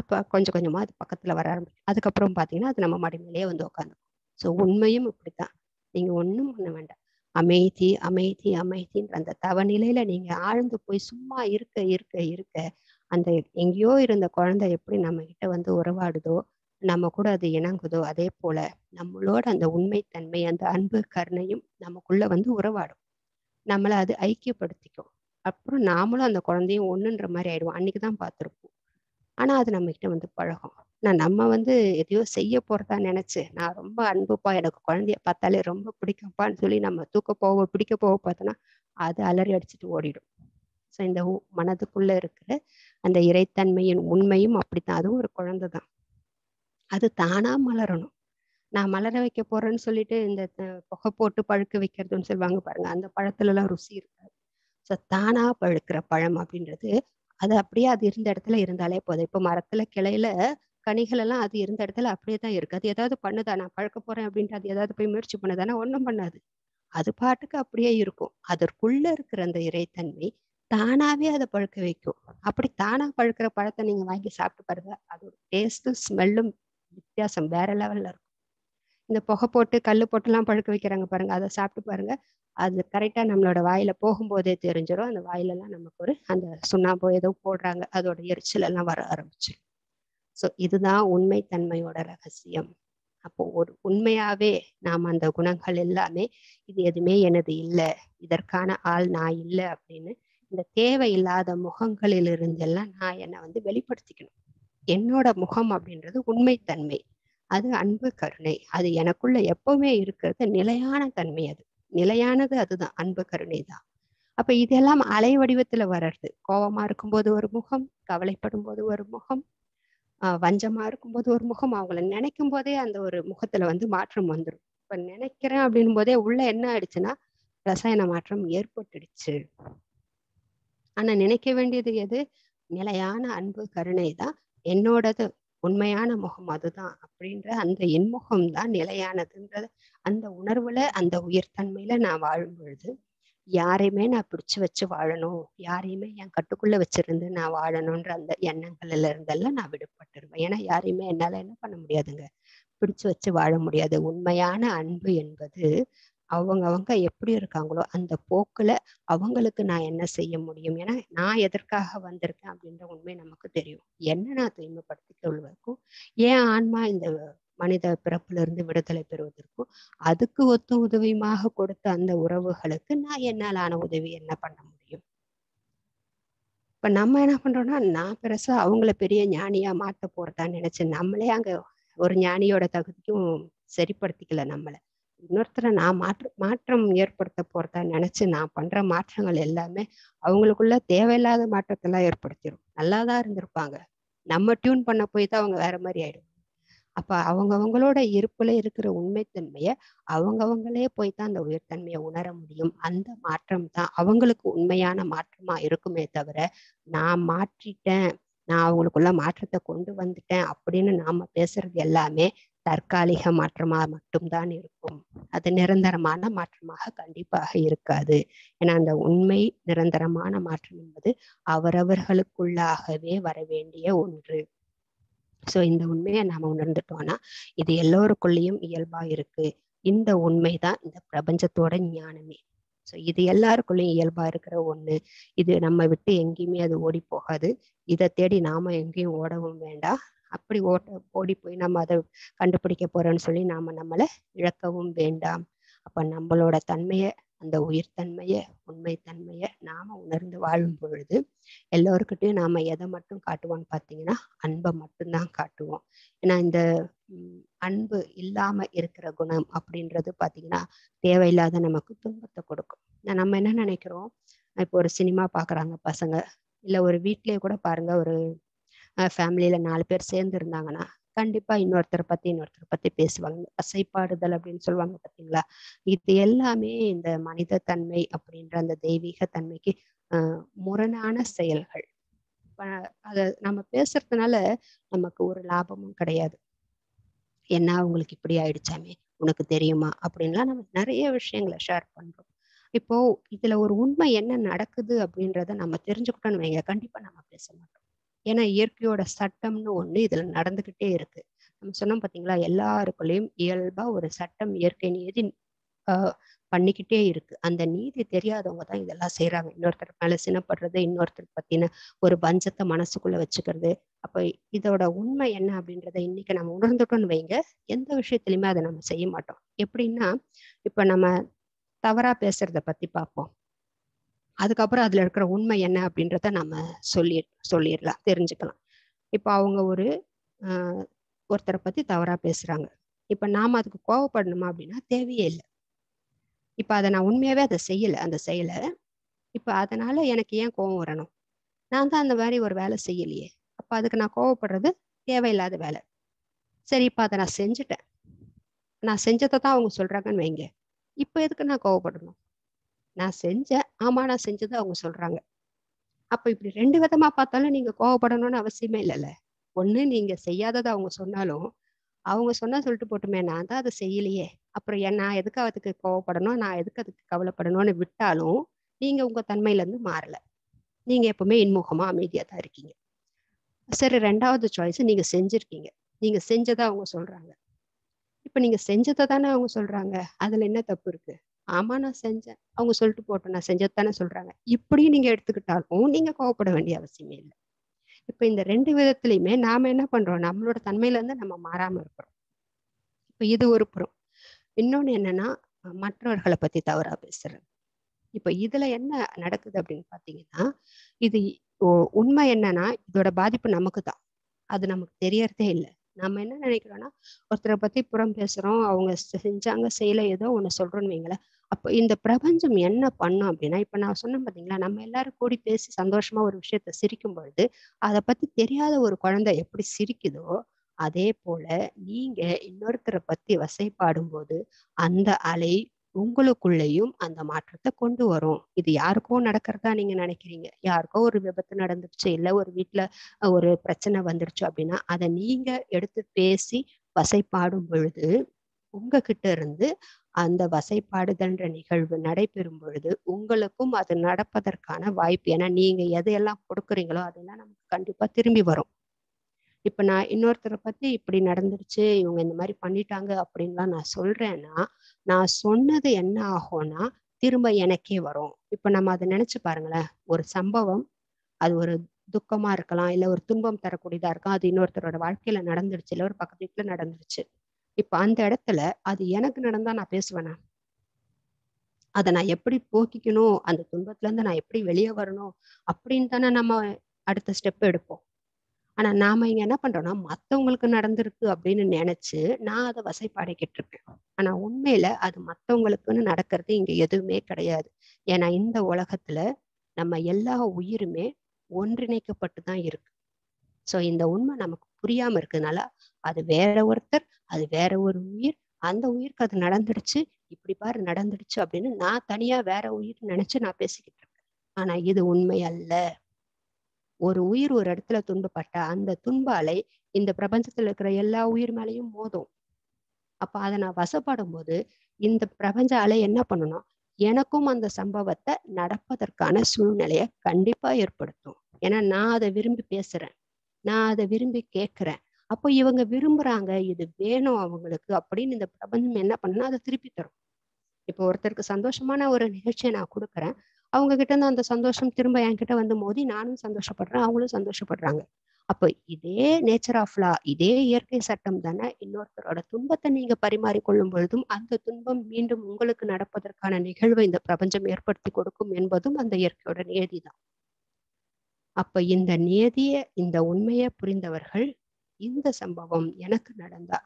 அப்போ கொஞ்சம் கொஞ்சமாக அது பக்கத்தில் வர ஆரம்பிக்கும் அதுக்கப்புறம் பார்த்தீங்கன்னா அது நம்ம மடிமையிலேயே மேலேயே வந்து உட்காந்துக்கும் ஸோ உண்மையும் இப்படி தான் நீங்க ஒன்றும் பண்ண வேண்டாம் அமைதி அமைதி அமைதின்ற அந்த தவ நிலையில நீங்க ஆழ்ந்து போய் சும்மா இருக்க இருக்க இருக்க அந்த எங்கேயோ இருந்த குழந்தை எப்படி நம்ம கிட்ட வந்து உறவாடுதோ நம்ம கூட அது இணங்குதோ அதே போல நம்மளோட அந்த உண்மைத்தன்மை அந்த அன்பு கருணையும் நமக்குள்ள வந்து உறவாடும் நம்மளை அது ஐக்கியப்படுத்திக்கும் அப்புறம் நாமளும் அந்த குழந்தையும் ஒண்ணுன்ற மாதிரி ஆயிடுவோம் அன்னைக்கு தான் பார்த்துருப்போம் ஆனா அது நம்ம கிட்ட வந்து பழகும் நான் நம்ம வந்து எதையோ செய்ய போறதா நினைச்சு நான் ரொம்ப அன்புப்பா எனக்கு குழந்தைய பார்த்தாலே ரொம்ப பிடிக்கும்ப்பான்னு சொல்லி நம்ம தூக்க போக பிடிக்க போக பார்த்தோன்னா அது அலறி அடிச்சுட்டு ஓடிடும் ஸோ இந்த மனதுக்குள்ள இருக்கிற அந்த இறைத்தன்மையின் உண்மையும் அப்படித்தான் அதுவும் ஒரு குழந்தை தான் அது தானா மலரணும் நான் மலர வைக்க போறேன்னு சொல்லிட்டு இந்த புகை போட்டு பழுக்க வைக்கிறதுன்னு சொல்லுவாங்க பாருங்க அந்த பழத்துல எல்லாம் ருசி இருக்காது ஸோ தானா பழுக்கிற பழம் அப்படின்றது அது அப்படியே அது இருந்த இடத்துல இருந்தாலே போதும் இப்போ மரத்துல கிளையில கனிகள் எல்லாம் அது இருந்த இடத்துல அப்படியே தான் இருக்கு அது ஏதாவது பண்ணுதா நான் பழக்க போறேன் அப்படின்ட்டு அது ஏதாவது போய் முயற்சி பண்ணுதானா ஒன்றும் பண்ணாது அது பாட்டுக்கு அப்படியே இருக்கும் அதற்குள்ள இருக்கிற அந்த இறைத்தன்மை தானாவே அதை பழுக்க வைக்கும் அப்படி தானா பழுக்கிற பழத்தை நீங்க வாங்கி சாப்பிட்டு பாருங்க அதோட டேஸ்டும் ஸ்மெல்லும் வித்தியாசம் வேற லெவல்ல இருக்கும் இந்த புகை போட்டு கல் போட்டுலாம் பழுக்க வைக்கிறாங்க பாருங்க அதை சாப்பிட்டு பாருங்க அது கரெக்டா நம்மளோட வாயில போகும்போதே தெரிஞ்சிடும் அந்த வாயிலெல்லாம் நமக்கு ஒரு அந்த சுண்ணாம்பு ஏதோ போடுறாங்க அதோட எரிச்சல் எல்லாம் வர ஆரம்பிச்சு ஸோ இதுதான் உண்மை தன்மையோட ரகசியம் அப்போ ஒரு உண்மையாவே நாம் அந்த குணங்கள் எல்லாமே இது எதுவுமே எனது இல்லை இதற்கான ஆள் நான் இல்லை அப்படின்னு இந்த தேவையில்லாத முகங்களிலிருந்து எல்லாம் நான் என்னை வந்து வெளிப்படுத்திக்கணும் என்னோட முகம் அப்படின்றது உண்மைத்தன்மை அது அன்பு கருணை அது எனக்குள்ள எப்பவுமே இருக்கிறது நிலையான தன்மை அது நிலையானது அதுதான் அன்பு கருணை தான் அப்ப இதெல்லாம் அலை வடிவத்துல வர்றது கோபமா இருக்கும்போது ஒரு முகம் கவலைப்படும் போது ஒரு முகம் வஞ்சமா இருக்கும்போது ஒரு முகம் அவங்கள நினைக்கும் போதே அந்த ஒரு முகத்துல வந்து மாற்றம் வந்துடும் இப்ப நினைக்கிறேன் அப்படின் போதே உள்ள என்ன ஆயிடுச்சுன்னா ரசாயன மாற்றம் ஏற்பட்டுடுச்சு ஆனா நினைக்க வேண்டியது எது நிலையான அன்பு கருணை தான் என்னோடது உண்மையான முகம் அதுதான் அப்படின்ற அந்த என்முகம் தான் நிலையானதுன்றது அந்த உணர்வுல அந்த உயிர்த்தன்மையில நான் வாழும் பொழுது யாரையுமே நான் பிடிச்சு வச்சு வாழணும் யாரையுமே என் கட்டுக்குள்ள வச்சிருந்து நான் வாழணும்ன்ற அந்த எண்ணங்கள்ல இருந்தெல்லாம் நான் விடுபட்டுருவேன் ஏன்னா யாரையுமே என்னால என்ன பண்ண முடியாதுங்க பிடிச்சு வச்சு வாழ முடியாது உண்மையான அன்பு என்பது அவங்க அவங்க எப்படி இருக்காங்களோ அந்த போக்குல அவங்களுக்கு நான் என்ன செய்ய முடியும் ஏன்னா நான் எதற்காக வந்திருக்கேன் அப்படின்ற உண்மை நமக்கு தெரியும் என்ன நான் தூய்மைப்படுத்திக் கொள்வதற்கும் ஏன் ஆன்மா இந்த மனித பிறப்பிலிருந்து விடுதலை பெறுவதற்கும் அதுக்கு ஒத்து உதவியுமாக கொடுத்த அந்த உறவுகளுக்கு நான் என்னால் ஆன உதவி என்ன பண்ண முடியும் இப்ப நம்ம என்ன பண்றோம்னா நான் பெருசா அவங்கள பெரிய ஞானியா மாட்ட போறதான்னு நினைச்சு நம்மளே அங்க ஒரு ஞானியோட தகுதிக்கும் சரிப்படுத்திக்கல நம்மளை இன்னொருத்தரை நான் மாற்ற மாற்றம் ஏற்படுத்த போறதா நினைச்சு நான் பண்ற மாற்றங்கள் எல்லாமே அவங்களுக்குள்ள தேவையில்லாத மாற்றத்தெல்லாம் ஏற்படுத்திடும் நல்லாதான் இருந்திருப்பாங்க நம்ம டியூன் பண்ண போய் தான் அவங்க வேற மாதிரி ஆயிடும் அப்ப அவங்கவங்களோட இருப்புல இருக்கிற உண்மைத்தன்மையை அவங்கவங்களே போய் தான் அந்த உயர்த்தன்மையை உணர முடியும் அந்த மாற்றம் தான் அவங்களுக்கு உண்மையான மாற்றமா இருக்குமே தவிர நான் மாற்றிட்டேன் நான் அவங்களுக்குள்ள மாற்றத்தை கொண்டு வந்துட்டேன் அப்படின்னு நாம பேசுறது எல்லாமே தற்காலிக மாற்றமாக மட்டும்தான் இருக்கும் அது நிரந்தரமான மாற்றமாக கண்டிப்பாக இருக்காது ஏன்னா அந்த உண்மை நிரந்தரமான மாற்றம் என்பது அவரவர்களுக்குள்ளாகவே வர வேண்டிய ஒன்று ஸோ இந்த உண்மையை நாம் உணர்ந்துட்டோம்னா இது எல்லோருக்குள்ளேயும் இயல்பா இருக்கு இந்த உண்மை தான் இந்த பிரபஞ்சத்தோட ஞானமே ஸோ இது எல்லாருக்குள்ளேயும் இயல்பா இருக்கிற ஒண்ணு இது நம்ம விட்டு எங்கேயுமே அது ஓடி போகாது இதை தேடி நாம எங்கேயும் ஓடவும் வேண்டாம் அப்படி ஓட்ட ஓடி போய் நம்ம அதை கண்டுபிடிக்க போறோம்னு சொல்லி நாம நம்மளை இழக்கவும் வேண்டாம் அப்ப நம்மளோட தன்மையை அந்த உயிர்த்தன்மையை உண்மைத்தன்மையை நாம உணர்ந்து வாழும் பொழுது எல்லோருக்கிட்டையும் நாம எதை மட்டும் காட்டுவோம்னு பார்த்தீங்கன்னா அன்பை மட்டும்தான் காட்டுவோம் ஏன்னா இந்த அன்பு இல்லாம இருக்கிற குணம் அப்படின்றது பார்த்தீங்கன்னா தேவையில்லாத நமக்கு துன்பத்தை கொடுக்கும் நம்ம என்ன நினைக்கிறோம் இப்போ ஒரு சினிமா பார்க்குறாங்க பசங்க இல்லை ஒரு வீட்லயே கூட பாருங்க ஒரு ஃபேமிலியில நாலு பேர் சேர்ந்து இருந்தாங்கன்னா கண்டிப்பா இன்னொருத்தரை பத்தி இன்னொருத்தரை பத்தி பேசுவாங்க அசைப்பாடுதல் அப்படின்னு சொல்லுவாங்க பாத்தீங்களா இது எல்லாமே இந்த மனித தன்மை அப்படின்ற அந்த தெய்வீக தன்மைக்கு முரணான செயல்கள் அத நம்ம பேசுறதுனால நமக்கு ஒரு லாபமும் கிடையாது என்ன அவங்களுக்கு இப்படி ஆயிடுச்சாமே உனக்கு தெரியுமா அப்படின்லாம் நம்ம நிறைய விஷயங்களை ஷேர் பண்றோம் இப்போ இதுல ஒரு உண்மை என்ன நடக்குது அப்படின்றத நம்ம தெரிஞ்சுக்கிட்டோம் வைங்க கண்டிப்பா நம்ம பேச மாட்டோம் ஏன்னா இயற்கையோட சட்டம்னு ஒண்ணு இதுல நடந்துகிட்டே இருக்கு நம்ம சொன்னோம் பாத்தீங்களா எல்லாருக்குள்ளேயும் இயல்பா ஒரு சட்டம் இயற்கை நீதி பண்ணிக்கிட்டே இருக்கு அந்த நீதி தெரியாதவங்க தான் இதெல்லாம் செய்யறாங்க இன்னொருத்தர் மேல சினப்படுறது இன்னொருத்தர் பத்தின ஒரு பஞ்சத்தை மனசுக்குள்ள வச்சுக்கிறது அப்ப இதோட உண்மை என்ன அப்படின்றத இன்னைக்கு நம்ம உணர்ந்துட்டோம்னு வைங்க எந்த விஷயத்திலுமே அதை நம்ம செய்ய மாட்டோம் எப்படின்னா இப்ப நம்ம தவறா பேசுறத பத்தி பார்ப்போம் அதுக்கப்புறம் அதில் இருக்கிற உண்மை என்ன அப்படின்றத நம்ம சொல்லி சொல்லிடலாம் தெரிஞ்சுக்கலாம் இப்போ அவங்க ஒரு ஒருத்தரை பற்றி தவறாக பேசுகிறாங்க இப்போ நாம் அதுக்கு கோவப்படணுமா அப்படின்னா தேவையே இல்லை இப்போ அதை நான் உண்மையாகவே அதை செய்யலை அந்த செயலை இப்போ அதனால் எனக்கு ஏன் கோவம் வரணும் நான் தான் அந்த மாதிரி ஒரு வேலை செய்யலையே அப்போ அதுக்கு நான் கோவப்படுறது தேவையில்லாத வேலை சரி இப்போ அதை நான் செஞ்சுட்டேன் நான் செஞ்சதை தான் அவங்க சொல்கிறாங்கன்னு வைங்க இப்போ எதுக்கு நான் கோவப்படணும் நான் செஞ்சேன் ஆமா நான் செஞ்சதை அவங்க சொல்றாங்க அப்ப இப்படி ரெண்டு விதமா பார்த்தாலும் நீங்க கோவப்படணும்னு அவசியமே இல்லைல்ல ஒண்ணு நீங்க செய்யாததை அவங்க சொன்னாலும் அவங்க சொன்னா சொல்லிட்டு போட்டுமே நான் தான் அதை செய்யலையே அப்புறம் நான் எதுக்கு அதுக்கு கோவப்படணும் நான் எதுக்கு அதுக்கு கவலைப்படணும்னு விட்டாலும் நீங்க உங்க தன்மையில இருந்து மாறல நீங்க எப்பவுமே இன்முகமா அமைதியா தான் இருக்கீங்க சரி ரெண்டாவது சாய்ஸ் நீங்க செஞ்சிருக்கீங்க நீங்க செஞ்சதை அவங்க சொல்றாங்க இப்ப நீங்க செஞ்சதை தானே அவங்க சொல்றாங்க அதுல என்ன தப்பு இருக்கு ஆமா நான் செஞ்சேன் அவங்க சொல்லிட்டு போட்டோம் நான் செஞ்சதானே சொல்றாங்க இப்படியும் நீங்க எடுத்துக்கிட்டாலும் நீங்க கோவப்பட வேண்டிய அவசியமே இல்லை இப்ப இந்த ரெண்டு விதத்துலயுமே நாம என்ன பண்றோம் நம்மளோட தன்மையில இருந்து நம்ம மாறாம இருக்கிறோம் இப்ப இது ஒரு புறம் இன்னொன்னு என்னன்னா மற்றவர்களை பத்தி தவறா பேசுறது இப்ப இதுல என்ன நடக்குது அப்படின்னு பாத்தீங்கன்னா இது உண்மை என்னன்னா இதோட பாதிப்பு நமக்கு தான் அது நமக்கு தெரியறதே இல்லை நம்ம என்ன நினைக்கிறோம்னா ஒருத்தரை பத்தி புறம் பேசுறோம் அவங்க செஞ்சாங்க செய்யல ஏதோ ஒண்ணு சொல்றோம்னு வைங்களேன் அப்போ இந்த பிரபஞ்சம் என்ன பண்ணும் அப்படின்னா இப்ப நான் சொன்னேன் பாத்தீங்களா நம்ம எல்லாரும் கூடி பேசி சந்தோஷமா ஒரு விஷயத்த சிரிக்கும் பொழுது அதை பத்தி தெரியாத ஒரு குழந்தை எப்படி சிரிக்குதோ அதே போல நீங்க இன்னொருத்தரை பத்தி வசைப்பாடும் போது அந்த அலை உங்களுக்குள்ளேயும் அந்த மாற்றத்தை கொண்டு வரும் இது யாருக்கோ நடக்கிறதா நீங்க நினைக்கிறீங்க யாருக்கோ ஒரு விபத்து நடந்துருச்சு இல்லை ஒரு வீட்டுல ஒரு பிரச்சனை வந்துருச்சு அப்படின்னா அதை நீங்க எடுத்து பேசி வசைப்பாடும் பொழுது உங்ககிட்ட இருந்து அந்த வசைப்பாடுதல்ன்ற நிகழ்வு நடைபெறும் பொழுது உங்களுக்கும் அது நடப்பதற்கான வாய்ப்பு ஏன்னா நீங்க எதையெல்லாம் கொடுக்குறீங்களோ அதெல்லாம் நமக்கு கண்டிப்பா திரும்பி வரும் இப்போ நான் இன்னொருத்தரை பற்றி இப்படி நடந்துருச்சு இவங்க இந்த மாதிரி பண்ணிட்டாங்க அப்படின்லாம் நான் சொல்கிறேன்னா நான் சொன்னது என்ன ஆகும்னா திரும்ப எனக்கே வரும் இப்போ நம்ம அதை நினச்சி பாருங்களேன் ஒரு சம்பவம் அது ஒரு துக்கமாக இருக்கலாம் இல்லை ஒரு துன்பம் தரக்கூடியதாக இருக்கும் அது இன்னொருத்தரோட வாழ்க்கையில் நடந்துருச்சு இல்லை ஒரு பக்கத்து வீட்டில் நடந்துருச்சு இப்போ அந்த இடத்துல அது எனக்கு நடந்தால் நான் பேசுவேனா அதை நான் எப்படி போக்கிக்கணும் அந்த துன்பத்துலேருந்து நான் எப்படி வெளியே வரணும் அப்படின்னு தானே நம்ம அடுத்த ஸ்டெப் எடுப்போம் ஆனா நாம இங்க என்ன பண்றோம்னா மத்தவங்களுக்கு நடந்திருக்கு அப்படின்னு நினைச்சு நான் அதை வசைப்பாடிக்கிட்டு இருக்கேன் ஆனா உண்மையில அது மத்தவங்களுக்குன்னு நடக்கிறது இங்க எதுவுமே கிடையாது ஏன்னா இந்த உலகத்துல நம்ம எல்லா உயிருமே ஒன்றிணைக்கப்பட்டு தான் இருக்கு ஸோ இந்த உண்மை நமக்கு புரியாம இருக்கிறதுனால அது வேற ஒருத்தர் அது வேற ஒரு உயிர் அந்த உயிருக்கு அது நடந்துடுச்சு இப்படி பாரு நடந்துடுச்சு அப்படின்னு நான் தனியா வேற உயிர் நினைச்சு நான் பேசிக்கிட்டு இருக்கேன் ஆனா இது உண்மை அல்ல ஒரு உயிர் ஒரு இடத்துல துன்பப்பட்ட அந்த துன்ப அலை இந்த பிரபஞ்சத்துல இருக்கிற எல்லா உயிர் மேலையும் மோதும் அப்ப அதை நான் வசப்படும் போது இந்த பிரபஞ்ச அலை என்ன பண்ணணும் எனக்கும் அந்த சம்பவத்தை நடப்பதற்கான சூழ்நிலைய கண்டிப்பா ஏற்படுத்தும் ஏன்னா நான் அதை விரும்பி பேசுறேன் நான் அதை விரும்பி கேட்கிறேன் அப்போ இவங்க விரும்புறாங்க இது வேணும் அவங்களுக்கு அப்படின்னு இந்த பிரபஞ்சம் என்ன பண்ணுன்னா அதை திருப்பி தரும் இப்போ ஒருத்தருக்கு சந்தோஷமான ஒரு நிகழ்ச்சியை நான் கொடுக்குறேன் அவங்க கிட்ட இருந்து அந்த சந்தோஷம் திரும்ப என்கிட்ட வந்து மோதி நானும் சந்தோஷப்படுறேன் அவங்களும் சந்தோஷப்படுறாங்க அப்ப இதே நேச்சர் ஆஃப் லா இதே இயற்கை சட்டம் தானே இன்னொருத்தரோட துன்பத்தை நீங்க பரிமாறிக்கொள்ளும் பொழுதும் அந்த துன்பம் மீண்டும் உங்களுக்கு நடப்பதற்கான நிகழ்வை இந்த பிரபஞ்சம் ஏற்படுத்தி கொடுக்கும் என்பதும் அந்த இயற்கையோட நியதி தான் அப்ப இந்த நியதிய இந்த உண்மையை புரிந்தவர்கள் இந்த சம்பவம் எனக்கு நடந்தா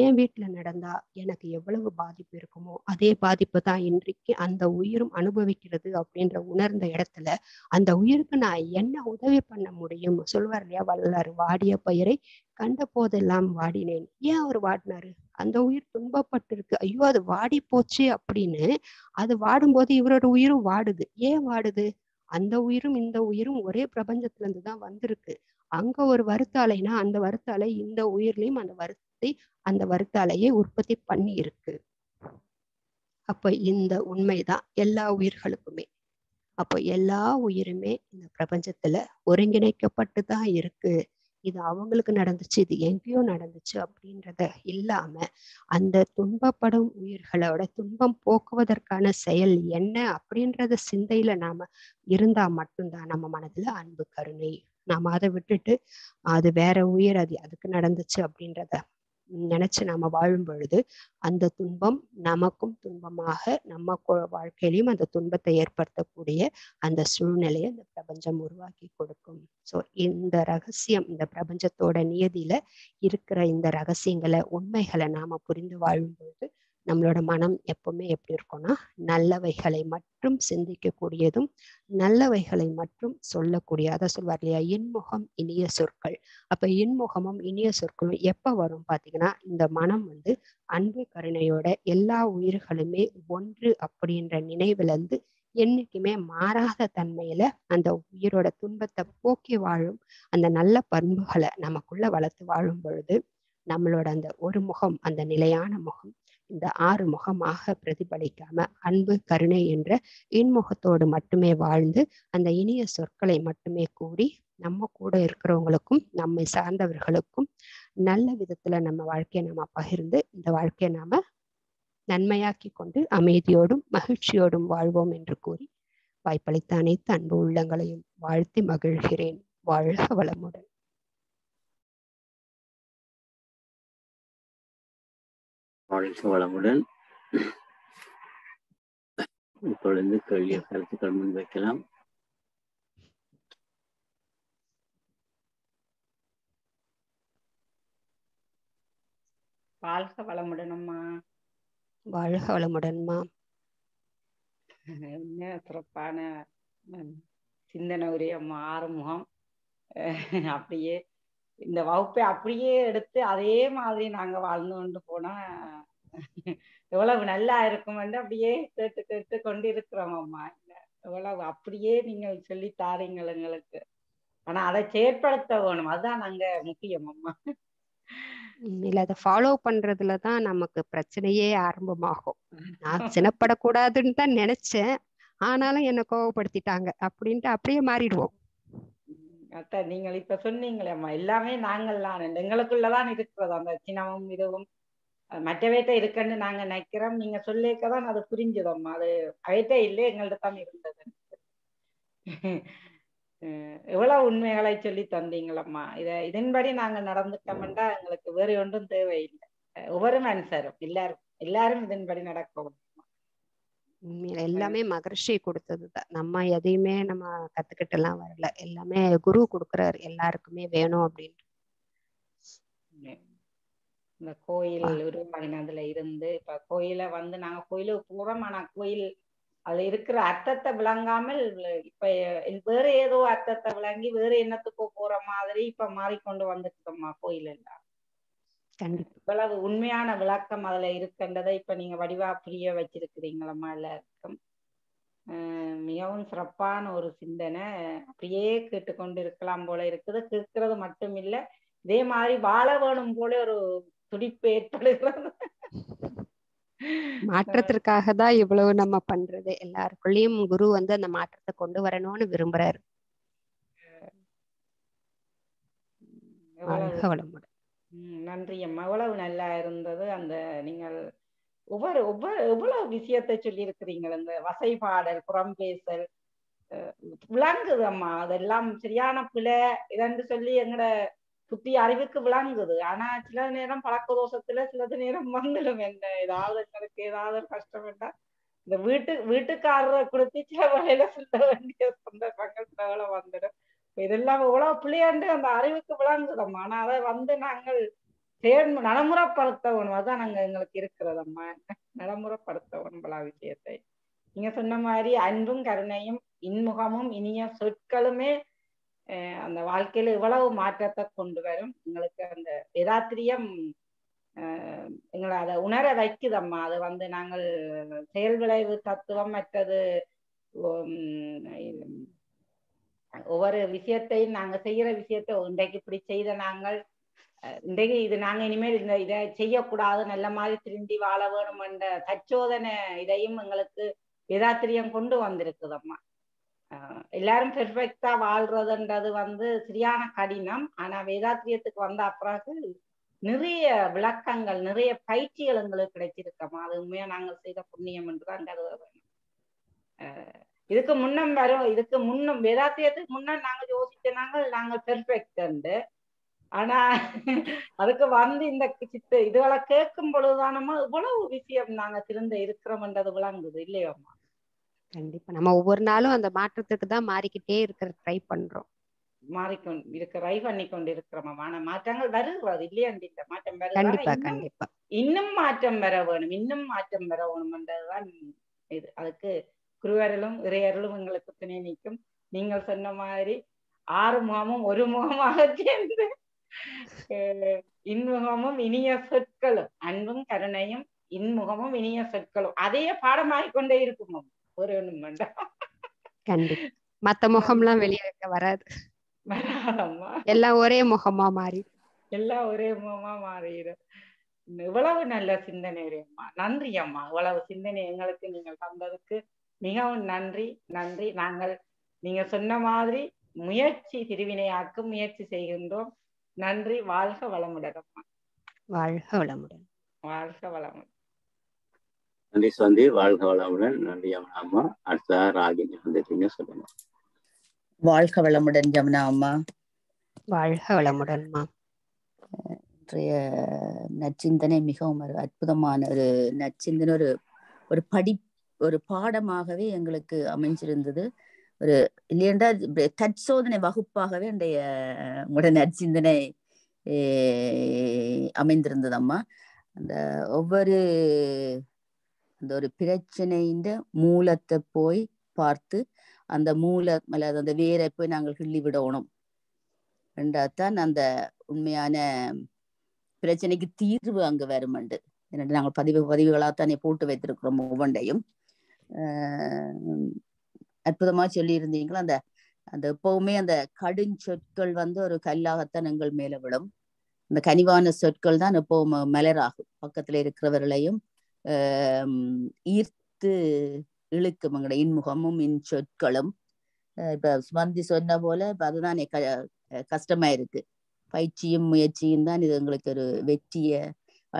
என் வீட்டுல நடந்தா எனக்கு எவ்வளவு பாதிப்பு இருக்குமோ அதே பாதிப்பு தான் இன்றைக்கு அந்த உயிரும் அனுபவிக்கிறது அப்படின்ற உணர்ந்த இடத்துல அந்த உயிருக்கு நான் என்ன உதவி பண்ண முடியும் சொல்வார் இல்லையா வல்லாறு வாடிய பயிரை கண்ட போதெல்லாம் வாடினேன் ஏன் அவர் வாடினாரு அந்த உயிர் துன்பப்பட்டிருக்கு ஐயோ அது வாடி போச்சு அப்படின்னு அது வாடும் போது இவரோட உயிரும் வாடுது ஏன் வாடுது அந்த உயிரும் இந்த உயிரும் ஒரே பிரபஞ்சத்துல இருந்துதான் வந்திருக்கு அங்க ஒரு வருத்தாலைனா அந்த வருத்தாலை இந்த உயிர்லயும் அந்த வரு சேர்த்து அந்த வருத்த அலையை உற்பத்தி பண்ணி இருக்கு அப்ப இந்த உண்மைதான் எல்லா உயிர்களுக்குமே அப்ப எல்லா உயிருமே இந்த பிரபஞ்சத்துல ஒருங்கிணைக்கப்பட்டு தான் இருக்கு இது அவங்களுக்கு நடந்துச்சு இது எங்கேயோ நடந்துச்சு அப்படின்றத இல்லாம அந்த துன்பப்படும் உயிர்களோட துன்பம் போக்குவதற்கான செயல் என்ன அப்படின்றத சிந்தையில நாம இருந்தா மட்டும்தான் நம்ம மனதுல அன்பு கருணை நாம அதை விட்டுட்டு அது வேற உயிர் அது அதுக்கு நடந்துச்சு அப்படின்றத நினைச்சு நாம வாழும் பொழுது அந்த துன்பம் நமக்கும் துன்பமாக நம்ம வாழ்க்கையிலையும் அந்த துன்பத்தை ஏற்படுத்தக்கூடிய அந்த சூழ்நிலையை அந்த பிரபஞ்சம் உருவாக்கி கொடுக்கும் ஸோ இந்த ரகசியம் இந்த பிரபஞ்சத்தோட நியதியில இருக்கிற இந்த ரகசியங்களை உண்மைகளை நாம புரிந்து வாழும் பொழுது நம்மளோட மனம் எப்பவுமே எப்படி இருக்கும்னா நல்லவைகளை மட்டும் சிந்திக்கக்கூடியதும் நல்லவைகளை மட்டும் சொல்லக்கூடிய அதை சொல்வார் இல்லையா இன்முகம் இனிய சொற்கள் அப்ப இன்முகமும் இனிய சொற்களும் எப்ப வரும் பாத்தீங்கன்னா இந்த மனம் வந்து அன்பு கருணையோட எல்லா உயிர்களுமே ஒன்று அப்படின்ற நினைவுல இருந்து என்னைக்குமே மாறாத தன்மையில அந்த உயிரோட துன்பத்தை போக்கி வாழும் அந்த நல்ல பண்புகளை நமக்குள்ள வளர்த்து வாழும் பொழுது நம்மளோட அந்த ஒரு முகம் அந்த நிலையான முகம் இந்த ஆறு முகமாக பிரதிபலிக்காம அன்பு கருணை என்ற இன்முகத்தோடு மட்டுமே வாழ்ந்து அந்த இனிய சொற்களை மட்டுமே கூறி நம்ம கூட இருக்கிறவங்களுக்கும் நம்மை சார்ந்தவர்களுக்கும் நல்ல விதத்துல நம்ம வாழ்க்கையை நாம பகிர்ந்து இந்த வாழ்க்கையை நாம நன்மையாக்கி கொண்டு அமைதியோடும் மகிழ்ச்சியோடும் வாழ்வோம் என்று கூறி வாய்ப்பளித்த அனைத்து அன்பு உள்ளங்களையும் வாழ்த்தி மகிழ்கிறேன் வாழ்க வளமுடன் வாழ்க வளமுடன் இப்பொழுது கேள்விய கருத்துக்கள் வைக்கலாம் வாழ்க வளமுடன் வாழ்க வளமுடன்மா என்ன சிறப்பான சிந்தனை ஒரே அம்மா ஆறுமுகம் அப்படியே இந்த வகுப்பை அப்படியே எடுத்து அதே மாதிரி நாங்க வாழ்ந்து கொண்டு போனா எவ்வளவு நல்லா இருக்கும் வந்து அப்படியே கேட்டு கேட்டு கொண்டு இருக்கிறோம் அம்மா எவ்வளவு அப்படியே நீங்கள் சொல்லி தாரீங்கள் எங்களுக்கு ஆனா அதை செயற்படுத்த வேணும் அதுதான் நாங்க முக்கியம் அம்மா இல்ல அதை ஃபாலோ பண்றதுலதான் நமக்கு பிரச்சனையே ஆரம்பமாகும் நான் சினப்படக்கூடாதுன்னு தான் நினைச்சேன் ஆனாலும் என்ன கோவப்படுத்திட்டாங்க அப்படின்ட்டு அப்படியே மாறிடுவோம் அத்தை நீங்கள் இப்ப சொன்னீங்களேம்மா எல்லாமே நாங்கள்லாம் எங்களுக்குள்ளதான் இருக்கிறது அந்த சினமும் இதுவும் மற்றவைட்ட இருக்குன்னு நாங்க நினைக்கிறோம் நீங்க சொல்லிக்க தான் அது புரிஞ்சுதோம்மா அது அவைட்ட இல்லையே எங்கள்கிட்ட தான் இருந்தது எவ்வளவு உண்மைகளை சொல்லி தந்தீங்களம்மா இத இதன்படி நாங்க நடந்துட்டோம்டா எங்களுக்கு வேறு ஒன்றும் தேவையில்லை ஒவ்வொரு மனுஷரும் எல்லாரும் எல்லாரும் இதன்படி நடக்கவும் உண்மையில எல்லாமே மகர்ஷி கொடுத்ததுதான் நம்ம எதையுமே நம்ம கத்துக்கிட்டு எல்லாம் வரல எல்லாமே குரு கொடுக்கறாரு எல்லாருக்குமே வேணும் அப்படின்ட்டு இந்த கோயில் உருவாகினதுல இருந்து இப்ப கோயில வந்து நாங்க கோயிலுக்கு போறோம் ஆனா கோயில் அதுல இருக்கிற அர்த்தத்தை விளங்காமல் இப்ப வேற ஏதோ அர்த்தத்தை விளங்கி வேற என்னத்துக்கோ போற மாதிரி இப்ப மாறிக்கொண்டு வந்துட்டோம்மா கோயில் எல்லாம் இவ்வளவு உண்மையான விளக்கம் அதுல இருக்கின்றதை இப்ப நீங்க வடிவா புரிய வச்சிருக்கிறீங்களம்மா இருக்கும் மிகவும் சிறப்பான ஒரு சிந்தனை அப்படியே கேட்டுக்கொண்டு இருக்கலாம் போல இருக்குது கேட்கறது மட்டும் இல்ல இதே மாதிரி வாழ வேணும் போல ஒரு துடிப்பு ஏற்படுகிறது மாற்றத்திற்காக தான் இவ்வளவு நம்ம பண்றது எல்லாருக்குள்ளயும் குரு வந்து அந்த மாற்றத்தை கொண்டு வரணும்னு விரும்புறாரு வளமுடன் நன்றி அம்மா எவ்வளவு நல்லா இருந்தது அந்த நீங்கள் ஒவ்வொரு ஒவ்வொரு எவ்வளவு விஷயத்தை சொல்லியிருக்கிறீங்க இந்த வசைபாடல் புறம் பேசல் விளங்குது அம்மா அதெல்லாம் சரியான பிழை இதென்று சொல்லி எங்கட புத்தி அறிவுக்கு விளங்குது ஆனா சில நேரம் பழக்க தோஷத்துல சிலது நேரம் வந்துடும் என்ன ஏதாவது எங்களுக்கு ஏதாவது கஷ்டம் என்றா இந்த வீட்டு வீட்டுக்காரரை கொடுத்து சில வகையில சொல்ல வேண்டிய சந்தர்ப்பங்கள் வந்துடும் இதெல்லாம் இவ்வளவு பிள்ளையாண்டு அந்த அறிவுக்கு விளங்குதம்மா ஆனா அதை வந்து நாங்கள் செயல் நடைமுறைப்படுத்த உணவுதான் நாங்க எங்களுக்கு இருக்கிறதம்மா நடைமுறைப்படுத்த உணவுலா விஷயத்தை நீங்க சொன்ன மாதிரி அன்பும் கருணையும் இன்முகமும் இனிய சொற்களுமே அந்த வாழ்க்கையில இவ்வளவு மாற்றத்தை கொண்டு வரும் எங்களுக்கு அந்த வேதாத்திரியம் எங்களை அதை உணர வைக்குதம்மா அது வந்து நாங்கள் செயல் விளைவு தத்துவம் மற்றது ஒவ்வொரு விஷயத்தையும் நாங்க செய்யற விஷயத்த இன்றைக்கு இப்படி செய்த நாங்கள் இன்றைக்கு இது நாங்க இனிமேல் இந்த இதை செய்யக்கூடாது நல்ல மாதிரி திருந்தி வாழ வேணும் என்ற தச்சோதனை இதையும் எங்களுக்கு வேதாத்திரியம் கொண்டு வந்திருக்குதம்மா எல்லாரும் பெர்ஃபெக்டா வாழ்றதுன்றது வந்து சரியான கடினம் ஆனா வேதாத்திரியத்துக்கு வந்த அப்புறம் நிறைய விளக்கங்கள் நிறைய பயிற்சிகள் எங்களுக்கு கிடைச்சிருக்கோமா அது உண்மையா நாங்கள் செய்த புண்ணியம் என்றுதான் கருத வேணும் இதுக்கு முன்னம் வரும் இதுக்கு முன்னும் வேதாத்தியத்துக்கு முன்ன நாங்க யோசிச்ச நாங்கள் நாங்க பெர்ஃபெக்ட் ஆனா அதுக்கு வந்து இந்த சித்து இதுகளை கேட்கும் பொழுதுதானமா இவ்வளவு விஷயம் நாங்க திருந்த இருக்கிறோம்ன்றது விளங்குது இல்லையோம்மா கண்டிப்பா நம்ம ஒவ்வொரு நாளும் அந்த மாற்றத்துக்கு தான் மாறிக்கிட்டே இருக்கிற ட்ரை பண்றோம் மாறிக்கொண்டு இருக்க ட்ரை பண்ணி கொண்டு இருக்கிறோம் ஆனா மாற்றங்கள் வருகிறது இல்லையாண்டு இந்த மாற்றம் கண்டிப்பா கண்டிப்பா இன்னும் மாற்றம் வர வேணும் இன்னும் மாற்றம் வர வேணும்ன்றதுதான் இது அதுக்கு குருவரலும் இறையருளும் எங்களுக்கு துணை நிற்கும் நீங்கள் சொன்ன மாதிரி ஆறு முகமும் ஒரு முகமாக சேர்ந்து இன்முகமும் இனிய சொற்களும் அன்பும் கருணையும் இன்முகமும் இனிய சொற்களும் அதையே பாடமாகி கொண்டே இருக்கும் ஒரு மத்த முகம் முகம்லாம் வெளியே வைக்க வராது எல்லாம் ஒரே முகமா மாறி எல்லாம் ஒரே முகமா மாறிடும் இவ்வளவு நல்ல சிந்தனை அம்மா நன்றி அம்மா இவ்வளவு சிந்தனை எங்களுக்கு நீங்கள் தந்ததுக்கு மிகவும் நன்றி நன்றி நாங்கள் நீங்க சொன்ன மாதிரி முயற்சி திருவினையாக்கும் முயற்சி செய்கின்றோம் நன்றி வாழ்க வளமுடன் வாழ்க வளமுடன் வாழ்க வளமுடன் நன்றி சுவந்தி வாழ்க வளமுடன் நன்றி யமுனா அம்மா அடுத்த ராகினி வந்துட்டீங்க சொல்லுங்க வாழ்க வளமுடன் யமுனா அம்மா வாழ்க வளமுடன்மா இன்றைய நச்சிந்தனை மிகவும் ஒரு அற்புதமான ஒரு நச்சிந்தனை ஒரு ஒரு படிப்பு ஒரு பாடமாகவே எங்களுக்கு அமைஞ்சிருந்தது ஒரு இல்லையென்றா தற்சோதனை வகுப்பாகவே என்னுடைய உடனே நற்சிந்தனை அமைந்திருந்தது அம்மா அந்த ஒவ்வொரு அந்த ஒரு பிரச்சனையின் மூலத்தை போய் பார்த்து அந்த மூல அல்லது அந்த வேரை போய் நாங்கள் கிள்ளி விடணும் ரெண்டாத்தான் அந்த உண்மையான பிரச்சனைக்கு தீர்வு அங்கு வருமண்டு என்னட்டு நாங்கள் பதிவு பதிவுகளாக தானே போட்டு வைத்திருக்கிறோம் ஒவ்வொன்றையும் அற்புதமா சொல்லி இருந்தீங்களோ அந்த அந்த எப்பவுமே அந்த கடும் சொற்கள் வந்து ஒரு கல்லாகத்தான் எங்கள் மேல விடும் அந்த கனிவான சொற்கள் தான் எப்பவும் மலராகும் பக்கத்துல இருக்கிறவர்களையும் ஈர்த்து இழுக்கும் எங்களோட இன்முகமும் இன் சொற்களும் இப்ப சுமந்தி சொன்ன போல இப்ப அதுதான் கஷ்டமா இருக்கு பயிற்சியும் முயற்சியும் தான் இது எங்களுக்கு ஒரு வெற்றியை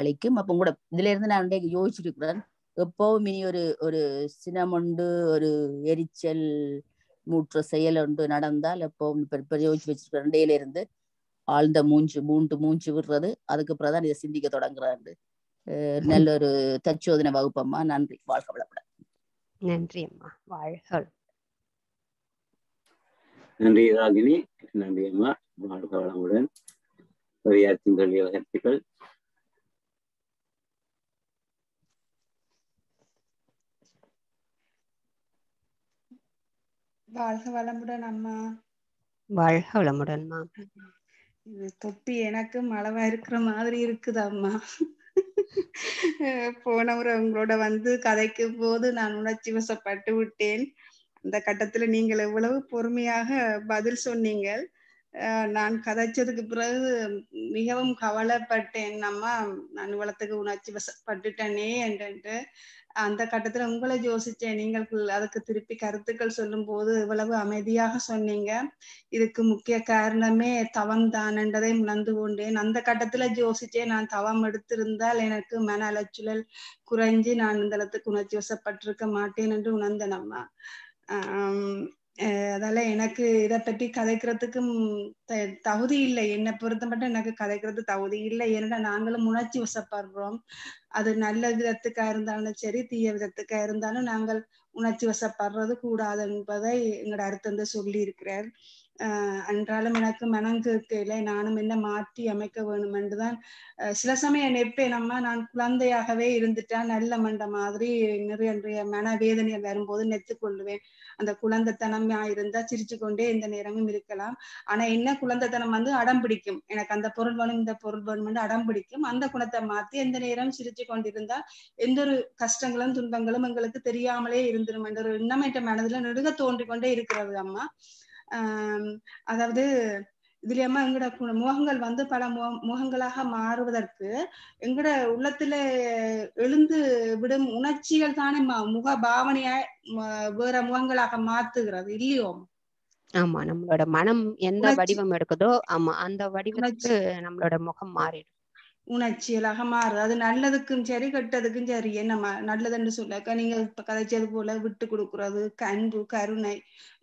அளிக்கும் அப்ப கூட இதுல இருந்து நான் யோசிச்சிருக்கிறேன் எப்பவும் இனி ஒரு ஒரு சினமுண்டு ஒரு எரிச்சல் மூற்ற செயல் ஒன்று நடந்தால் எப்பவும் யோசிச்சு வச்சிருக்கிற இடையில இருந்து ஆழ்ந்த மூஞ்சு மூண்டு மூஞ்சு விடுறது அதுக்கு பிறகு தான் இதை சிந்திக்க தொடங்குறாரு நல்ல ஒரு தச்சோதனை வகுப்பம்மா நன்றி வாழ்க வளப்பட நன்றி அம்மா வாழ்க நன்றி ராகினி நன்றி அம்மா வாழ்க வளமுடன் வகர்த்திகள் வாழ்க வளமுடன் அம்மா வாழ்க வளமுடன்மா இது தொப்பி எனக்கு மழவா இருக்கிற மாதிரி இருக்குது அம்மா போன முறை உங்களோட வந்து கதைக்கும் போது நான் உணர்ச்சி வசப்பட்டு விட்டேன் அந்த கட்டத்துல நீங்கள் எவ்வளவு பொறுமையாக பதில் சொன்னீங்கள் நான் கதைச்சதுக்கு பிறகு மிகவும் கவலைப்பட்டேன் அம்மா நான் இவ்வளத்துக்கு உணர்ச்சி வசப்பட்டுட்டேனே என்று அந்த கட்டத்துல உங்களை யோசிச்சேன் நீங்கள் அதுக்கு திருப்பி கருத்துக்கள் சொல்லும் போது இவ்வளவு அமைதியாக சொன்னீங்க இதுக்கு முக்கிய காரணமே தவம் தான் என்றதை உணர்ந்து கொண்டேன் அந்த கட்டத்துல ஜோசிச்சே நான் தவம் எடுத்திருந்தால் எனக்கு மன அலைச்சுழல் குறைஞ்சி நான் இந்த இடத்துக்கு உணர்ச்சி வசப்பட்டிருக்க மாட்டேன் என்று உணர்ந்தேன் அம்மா ஆஹ் அதால எனக்கு இதை பத்தி கதைக்கிறதுக்கும் தகுதி இல்லை என்னை பொருத்தப்பட்ட எனக்கு கதைக்கிறது தகுதி இல்லை ஏன்னா நாங்களும் உணர்ச்சி வசப்படுறோம் அது நல்ல விதத்துக்கா இருந்தாலும் சரி தீய விதத்துக்கா இருந்தாலும் நாங்கள் உணர்ச்சி வசப்படுறது கூடாது என்பதை எங்களோட அர்த்தம் சொல்லி இருக்கிறார் ஆஹ் அன்றாலும் எனக்கு மனம் கேட்கல நானும் என்ன மாற்றி அமைக்க வேணும் என்றுதான் சில சமயம் நெப்பேன் நம்ம நான் குழந்தையாகவே இருந்துட்டா நல்ல மண்ட மாதிரி நிறைய நிறைய மன வேதனை வரும்போது நெத்துக்கொள்ளுவேன் அந்த குழந்தைத்தனமா இருந்தா சிரிச்சு கொண்டே எந்த நேரமும் இருக்கலாம் ஆனா என்ன குழந்தைத்தனம் வந்து அடம் பிடிக்கும் எனக்கு அந்த பொருள் வேணும் இந்த பொருள் வந்து அடம் பிடிக்கும் அந்த குணத்தை மாத்தி எந்த நேரம் சிரிச்சு கொண்டிருந்தா எந்த ஒரு கஷ்டங்களும் துன்பங்களும் எங்களுக்கு தெரியாமலே இருந்துடும் என்ற ஒரு எண்ணம் என்ற மனதுல நெடுக தோன்றிக்கொண்டே இருக்கிறது அம்மா ஆஹ் அதாவது இதுலயமா எங்கட முகங்கள் வந்து பல முகங்களாக மாறுவதற்கு எங்கட உள்ளத்துல எழுந்து விடும் உணர்ச்சிகள் தானே முக பாவனைய வேற முகங்களாக மாத்துகிறது இல்லையோ ஆமா நம்மளோட மனம் எந்த வடிவம் எடுக்குதோ ஆமா அந்த வடிவத்துக்கு நம்மளோட முகம் மாறிடும் உணர்ச்சியலாக மாறுது அது நல்லதுக்கும் சரி கெட்டதுக்கும் சரி நம்ம நல்லதுன்னு சொல்லக்க நீங்க இப்ப கதைச்சது போல விட்டு கொடுக்கறது கன்பு கருணை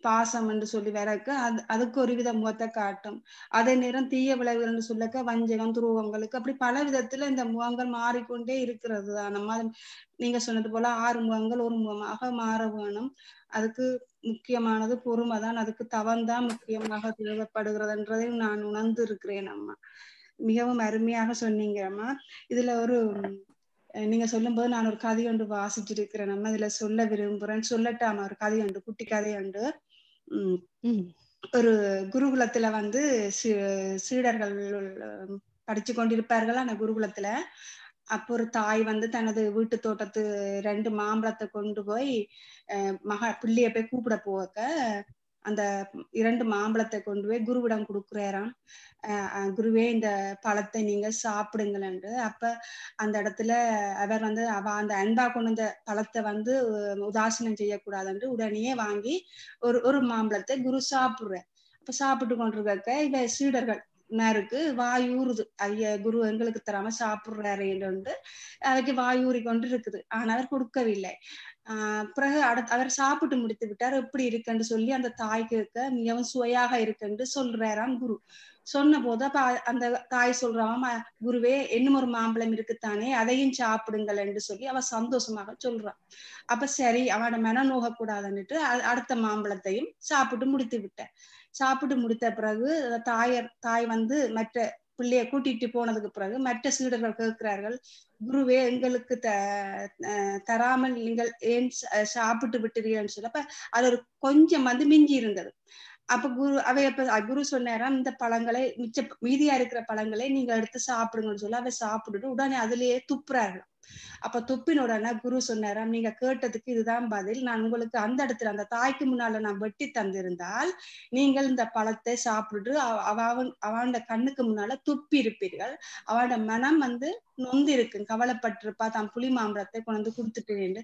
பாசம் என்று சொல்லி வரக்க அது அதுக்கு ஒரு வித முகத்தை காட்டும் அதே நேரம் தீய விளைவுகள்னு சொல்லக்க வஞ்சகம் துருவங்களுக்கு அப்படி பல விதத்துல இந்த முகங்கள் மாறிக்கொண்டே இருக்கிறது தான் நம்ம நீங்க சொன்னது போல ஆறு முகங்கள் ஒரு முகமாக மாற வேணும் அதுக்கு முக்கியமானது பொறுமை தான் அதுக்கு தவம் தான் முக்கியமாக தேவைப்படுகிறதுன்றதையும் நான் உணர்ந்து இருக்கிறேன் அம்மா மிகவும் அருமையாக சொன்னீங்கம்மா இதுல ஒரு நீங்க சொல்லும்போது நான் ஒரு கதை ஒன்று வாசிட்டு இருக்கிறேன் நம்ம இதுல சொல்ல விரும்புறேன் சொல்லட்டாமா ஒரு கதை உண்டு குட்டி கதை உண்டு ஒரு குருகுலத்துல வந்து சீடர்கள் படிச்சு கொண்டிருப்பார்கள் அந்த குருகுலத்துல அப்போ ஒரு தாய் வந்து தனது வீட்டு தோட்டத்து ரெண்டு மாம்பழத்தை கொண்டு போய் மக பிள்ளைய போய் கூப்பிட போக அந்த இரண்டு மாம்பழத்தை கொண்டு போய் குருவிடம் கொடுக்குறாராம் குருவே இந்த பழத்தை நீங்க என்று அப்ப அந்த இடத்துல அவர் வந்து அவ அந்த அன்பா கொண்டு இந்த பழத்தை வந்து உதாசீனம் என்று உடனே வாங்கி ஒரு ஒரு மாம்பழத்தை குரு சாப்பிடுற அப்ப சாப்பிட்டு கொண்டிருக்க இவ சீடர்கள் மேருக்கு வாயூறுது ஐய குரு எங்களுக்கு தராம என்று வந்து அதுக்கு வாயூறி கொண்டு இருக்குது ஆனால் அவர் கொடுக்கவில்லை ஆஹ் பிறகு அட அவர் சாப்பிட்டு முடித்து விட்டார் எப்படி இருக்குன்னு சொல்லி அந்த தாய் கேட்க மிகவும் சுவையாக இருக்குன்னு சொல்றாராம் குரு சொன்ன போது அப்ப அந்த தாய் சொல்றாம குருவே இன்னும் ஒரு மாம்பழம் இருக்குத்தானே அதையும் சாப்பிடுங்கள் என்று சொல்லி அவ சந்தோஷமாக சொல்றான் அப்ப சரி அவனோட நோக நோகக்கூடாதுன்னுட்டு அடுத்த மாம்பழத்தையும் சாப்பிட்டு முடித்து விட்டேன் சாப்பிட்டு முடித்த பிறகு தாயர் தாய் வந்து மற்ற பிள்ளைய கூட்டிட்டு போனதுக்கு பிறகு மற்ற சீடர்கள் கேட்கிறார்கள் குருவே எங்களுக்கு த தராமல் நீங்கள் ஏன் சாப்பிட்டு விட்டுறீங்கன்னு சொல்லப்ப அது ஒரு கொஞ்சம் வந்து மிஞ்சி இருந்தது அப்ப குரு அவ எப்ப குரு சொன்னாராம் இந்த பழங்களை மிச்ச மீதியா இருக்கிற பழங்களை நீங்க எடுத்து சாப்பிடுங்கன்னு சொல்லி அவ சாப்பிட்டுட்டு உடனே அதுலயே துப்புறார்கள் அப்ப துப்பினோடனே குரு சொன்னாராம் நீங்க கேட்டதுக்கு இதுதான் பதில் நான் உங்களுக்கு அந்த இடத்துல அந்த தாய்க்கு முன்னால நான் வெட்டி தந்திருந்தால் நீங்கள் இந்த பழத்தை சாப்பிட்டு அவன் கண்ணுக்கு முன்னால துப்பி இருப்பீர்கள் அவனோட மனம் வந்து நொந்து கவலைப்பட்டிருப்பா தான் புளி மாம்பழத்தை கொண்டு கொடுத்துட்டேன்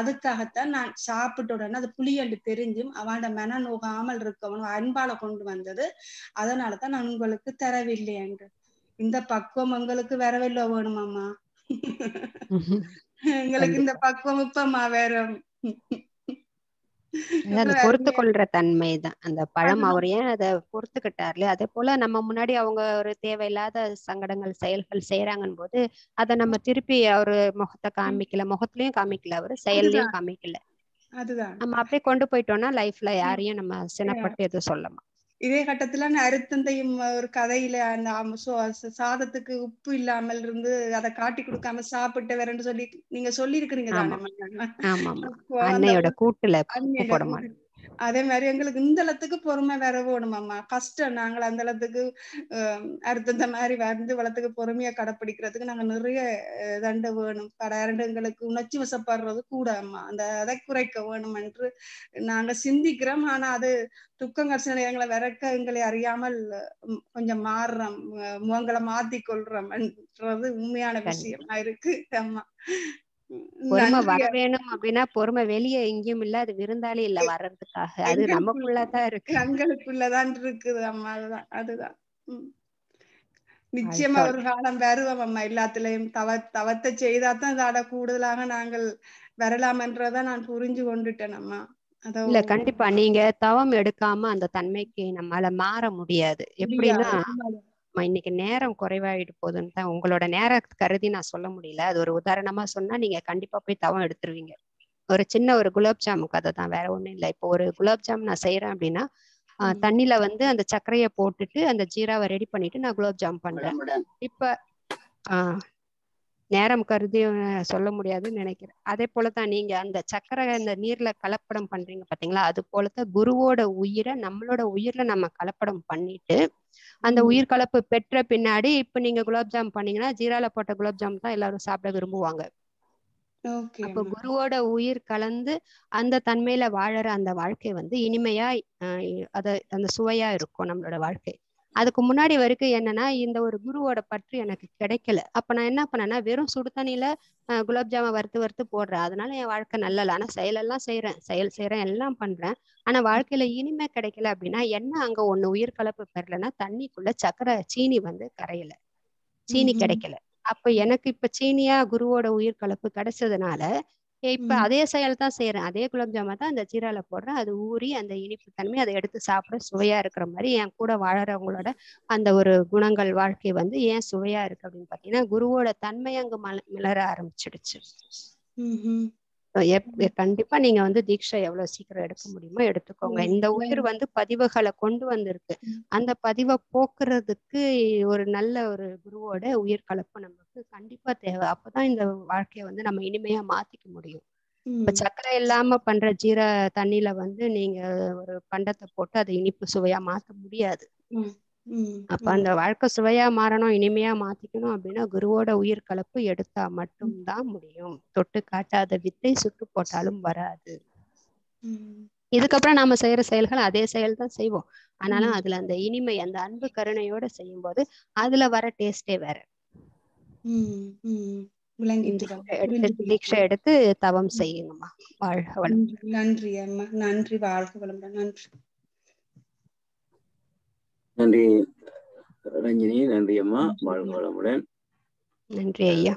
அதுக்காகத்தான் நான் சாப்பிட்ட உடனே அது புளியண்டு தெரிஞ்சும் அவனோட மன நோகாமல் இருக்கவனும் அன்பால கொண்டு வந்தது அதனாலதான் நான் உங்களுக்கு தரவில்லை என்று இந்த பக்குவம் உங்களுக்கு வரவில்லை வேணுமாம்மா எங்களுக்கு இந்த பக்குவம் உப்பமா வேற பொறுத்து கொள்ற தன்மைதான் அந்த பழம் அவர் ஏன் அதை பொறுத்துக்கிட்டார்ல அதே போல நம்ம முன்னாடி அவங்க ஒரு தேவையில்லாத சங்கடங்கள் செயல்கள் செய்யறாங்கன்னு போது அதை நம்ம திருப்பி அவரு முகத்தை காமிக்கல முகத்திலயும் காமிக்கல அவரு செயல்லையும் காமிக்கல நம்ம அப்படியே கொண்டு போயிட்டோம்னா லைஃப்ல யாரையும் நம்ம சினப்பட்டு எதுவும் சொல்லலாம் இதே கட்டத்துல அருத்தந்தையும் ஒரு கதையில அந்த சாதத்துக்கு உப்பு இல்லாமல் இருந்து அதை காட்டி கொடுக்காம சாப்பிட்டு வரேன்னு சொல்லி நீங்க சொல்லி இருக்கிறீங்க போட கூட்டுல அதே மாதிரி எங்களுக்கு இந்த இடத்துக்கு பொறுமை வர வேணுமாம்மா கஷ்டம் நாங்கள் அந்த இடத்துக்கு அடுத்தந்த மாதிரி வந்து வளத்துக்கு பொறுமையா கடைப்பிடிக்கிறதுக்கு நாங்க நிறைய தண்டை வேணும் படாரண்டு எங்களுக்கு உணர்ச்சி வசப்படுறது கூட அம்மா அந்த அதை குறைக்க வேணும் என்று நாங்க சிந்திக்கிறோம் ஆனா அது துக்கம் கஷ்ட எங்களை விறக்க எங்களை அறியாமல் கொஞ்சம் மாறுறோம் முகங்களை மாத்தி கொள்றோம் என்றது உண்மையான விஷயமா இருக்கு அம்மா பொறுமை வர வேணும் அப்படின்னா பொறுமை வெளியே எங்கேயும் இல்ல அது விருந்தாலே இல்ல வர்றதுக்காக அது நமக்குள்ளதான் இருக்கு தங்களுக்குள்ளதான் இருக்குது அம்மா அதுதான் அதுதான் நிச்சயமா ஒரு காலம் வருவோம் அம்மா எல்லாத்துலயும் தவ தவத்தை செய்தாதான் அதை கூடுதலாக நாங்கள் வரலாமன்றதான் நான் புரிஞ்சு கொண்டுட்டேன் அம்மா இல்ல கண்டிப்பா நீங்க தவம் எடுக்காம அந்த தன்மைக்கு நம்மளால மாற முடியாது எப்படின்னா இன்னைக்கு நேரம் குறைவாயிட்டு போகுதுன்னு தான் உங்களோட நேரம் கருதி நான் சொல்ல முடியல அது ஒரு உதாரணமா சொன்னா நீங்க கண்டிப்பா போய் தவம் எடுத்துருவீங்க ஒரு சின்ன ஒரு குலாப் ஜாமு கதை தான் வேற ஒண்ணும் இல்லை இப்போ ஒரு குலாப் ஜாம் நான் செய்யறேன் அப்படின்னா தண்ணில வந்து அந்த சர்க்கரைய போட்டுட்டு அந்த ஜீராவை ரெடி பண்ணிட்டு நான் குலாப் ஜாம் பண்றேன் இப்ப ஆஹ் நேரம் கருதி சொல்ல முடியாதுன்னு நினைக்கிறேன் அதே தான் நீங்க அந்த சக்கரை இந்த நீர்ல கலப்படம் பண்றீங்க பாத்தீங்களா அது போலதான் குருவோட உயிரை நம்மளோட உயிர்ல நம்ம கலப்படம் பண்ணிட்டு அந்த உயிர் கலப்பு பெற்ற பின்னாடி இப்ப நீங்க குலாப் ஜாம் பண்ணீங்கன்னா ஜீரால போட்ட குலாப் ஜாம் தான் எல்லாரும் சாப்பிட விரும்புவாங்க அப்ப குருவோட உயிர் கலந்து அந்த தன்மையில வாழற அந்த வாழ்க்கை வந்து இனிமையா அத அந்த சுவையா இருக்கும் நம்மளோட வாழ்க்கை அதுக்கு முன்னாடி வரைக்கும் என்னன்னா இந்த ஒரு குருவோட பற்று எனக்கு கிடைக்கல அப்ப நான் என்ன பண்ணேன்னா வெறும் சுடு தண்ணியில குலாப் வறுத்து வறுத்து போடுறேன் அதனால என் வாழ்க்கை நல்லல ஆனா செயலெல்லாம் செய்யறேன் செயல் செய்யறேன் எல்லாம் பண்றேன் ஆனா வாழ்க்கையில இனிமே கிடைக்கல அப்படின்னா என்ன அங்க ஒண்ணு உயிர் கலப்பு பெறலன்னா தண்ணிக்குள்ள சக்கரை சீனி வந்து கரையில சீனி கிடைக்கல அப்ப எனக்கு இப்ப சீனியா குருவோட உயிர் கலப்பு கிடைச்சதுனால இப்ப அதே செயல் தான் செய்யறேன் அதே குலாப் ஜாமா தான் அந்த ஜீரால போடுறேன் அது ஊறி அந்த இனிப்பு தன்மை அதை எடுத்து சாப்பிட சுவையா இருக்கிற மாதிரி என் கூட வாழறவங்களோட அந்த ஒரு குணங்கள் வாழ்க்கை வந்து ஏன் சுவையா இருக்கு அப்படின்னு பாத்தீங்கன்னா குருவோட தன்மை அங்கு மல மிளற ஆரம்பிச்சிடுச்சு கண்டிப்பா நீங்க வந்து தீட்சா எவ்வளவு சீக்கிரம் எடுக்க முடியுமோ எடுத்துக்கோங்க இந்த உயிர் வந்து பதிவுகளை கொண்டு வந்திருக்கு அந்த பதிவை போக்குறதுக்கு ஒரு நல்ல ஒரு குருவோட உயிர் கலப்பு நமக்கு கண்டிப்பா தேவை அப்பதான் இந்த வாழ்க்கைய வந்து நம்ம இனிமையா மாத்திக்க முடியும் இப்ப சர்க்கரை இல்லாம பண்ற ஜீர தண்ணியில வந்து நீங்க ஒரு பண்டத்தை போட்டு அதை இனிப்பு சுவையா மாத்த முடியாது அப்ப அந்த வாழ்க்கை சுவையா மாறணும் இனிமையா மாத்திக்கணும் அப்படின்னா குருவோட உயிர் கலப்பு எடுத்தா மட்டும்தான் முடியும் தொட்டு காட்டாத வித்தை சுட்டு போட்டாலும் வராது இதுக்கப்புறம் நாம செய்யற செயல்கள் அதே செயல் தான் செய்வோம் ஆனாலும் அதுல அந்த இனிமை அந்த அன்பு கருணையோட செய்யும் போது அதுல வர டேஸ்டே வேற எடுத்து தவம் செய்யுங்கம்மா வாழ்க வளம் நன்றி அம்மா நன்றி வாழ்க வளம் நன்றி நன்றி ரஞ்சினி நன்றி அம்மா வாழ்க வளமுடன் நன்றி ஐயா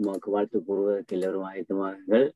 உமாக்கு வாழ்த்து கூறுவதற்கு எல்லோரும் ஆயத்தமாகுங்கள்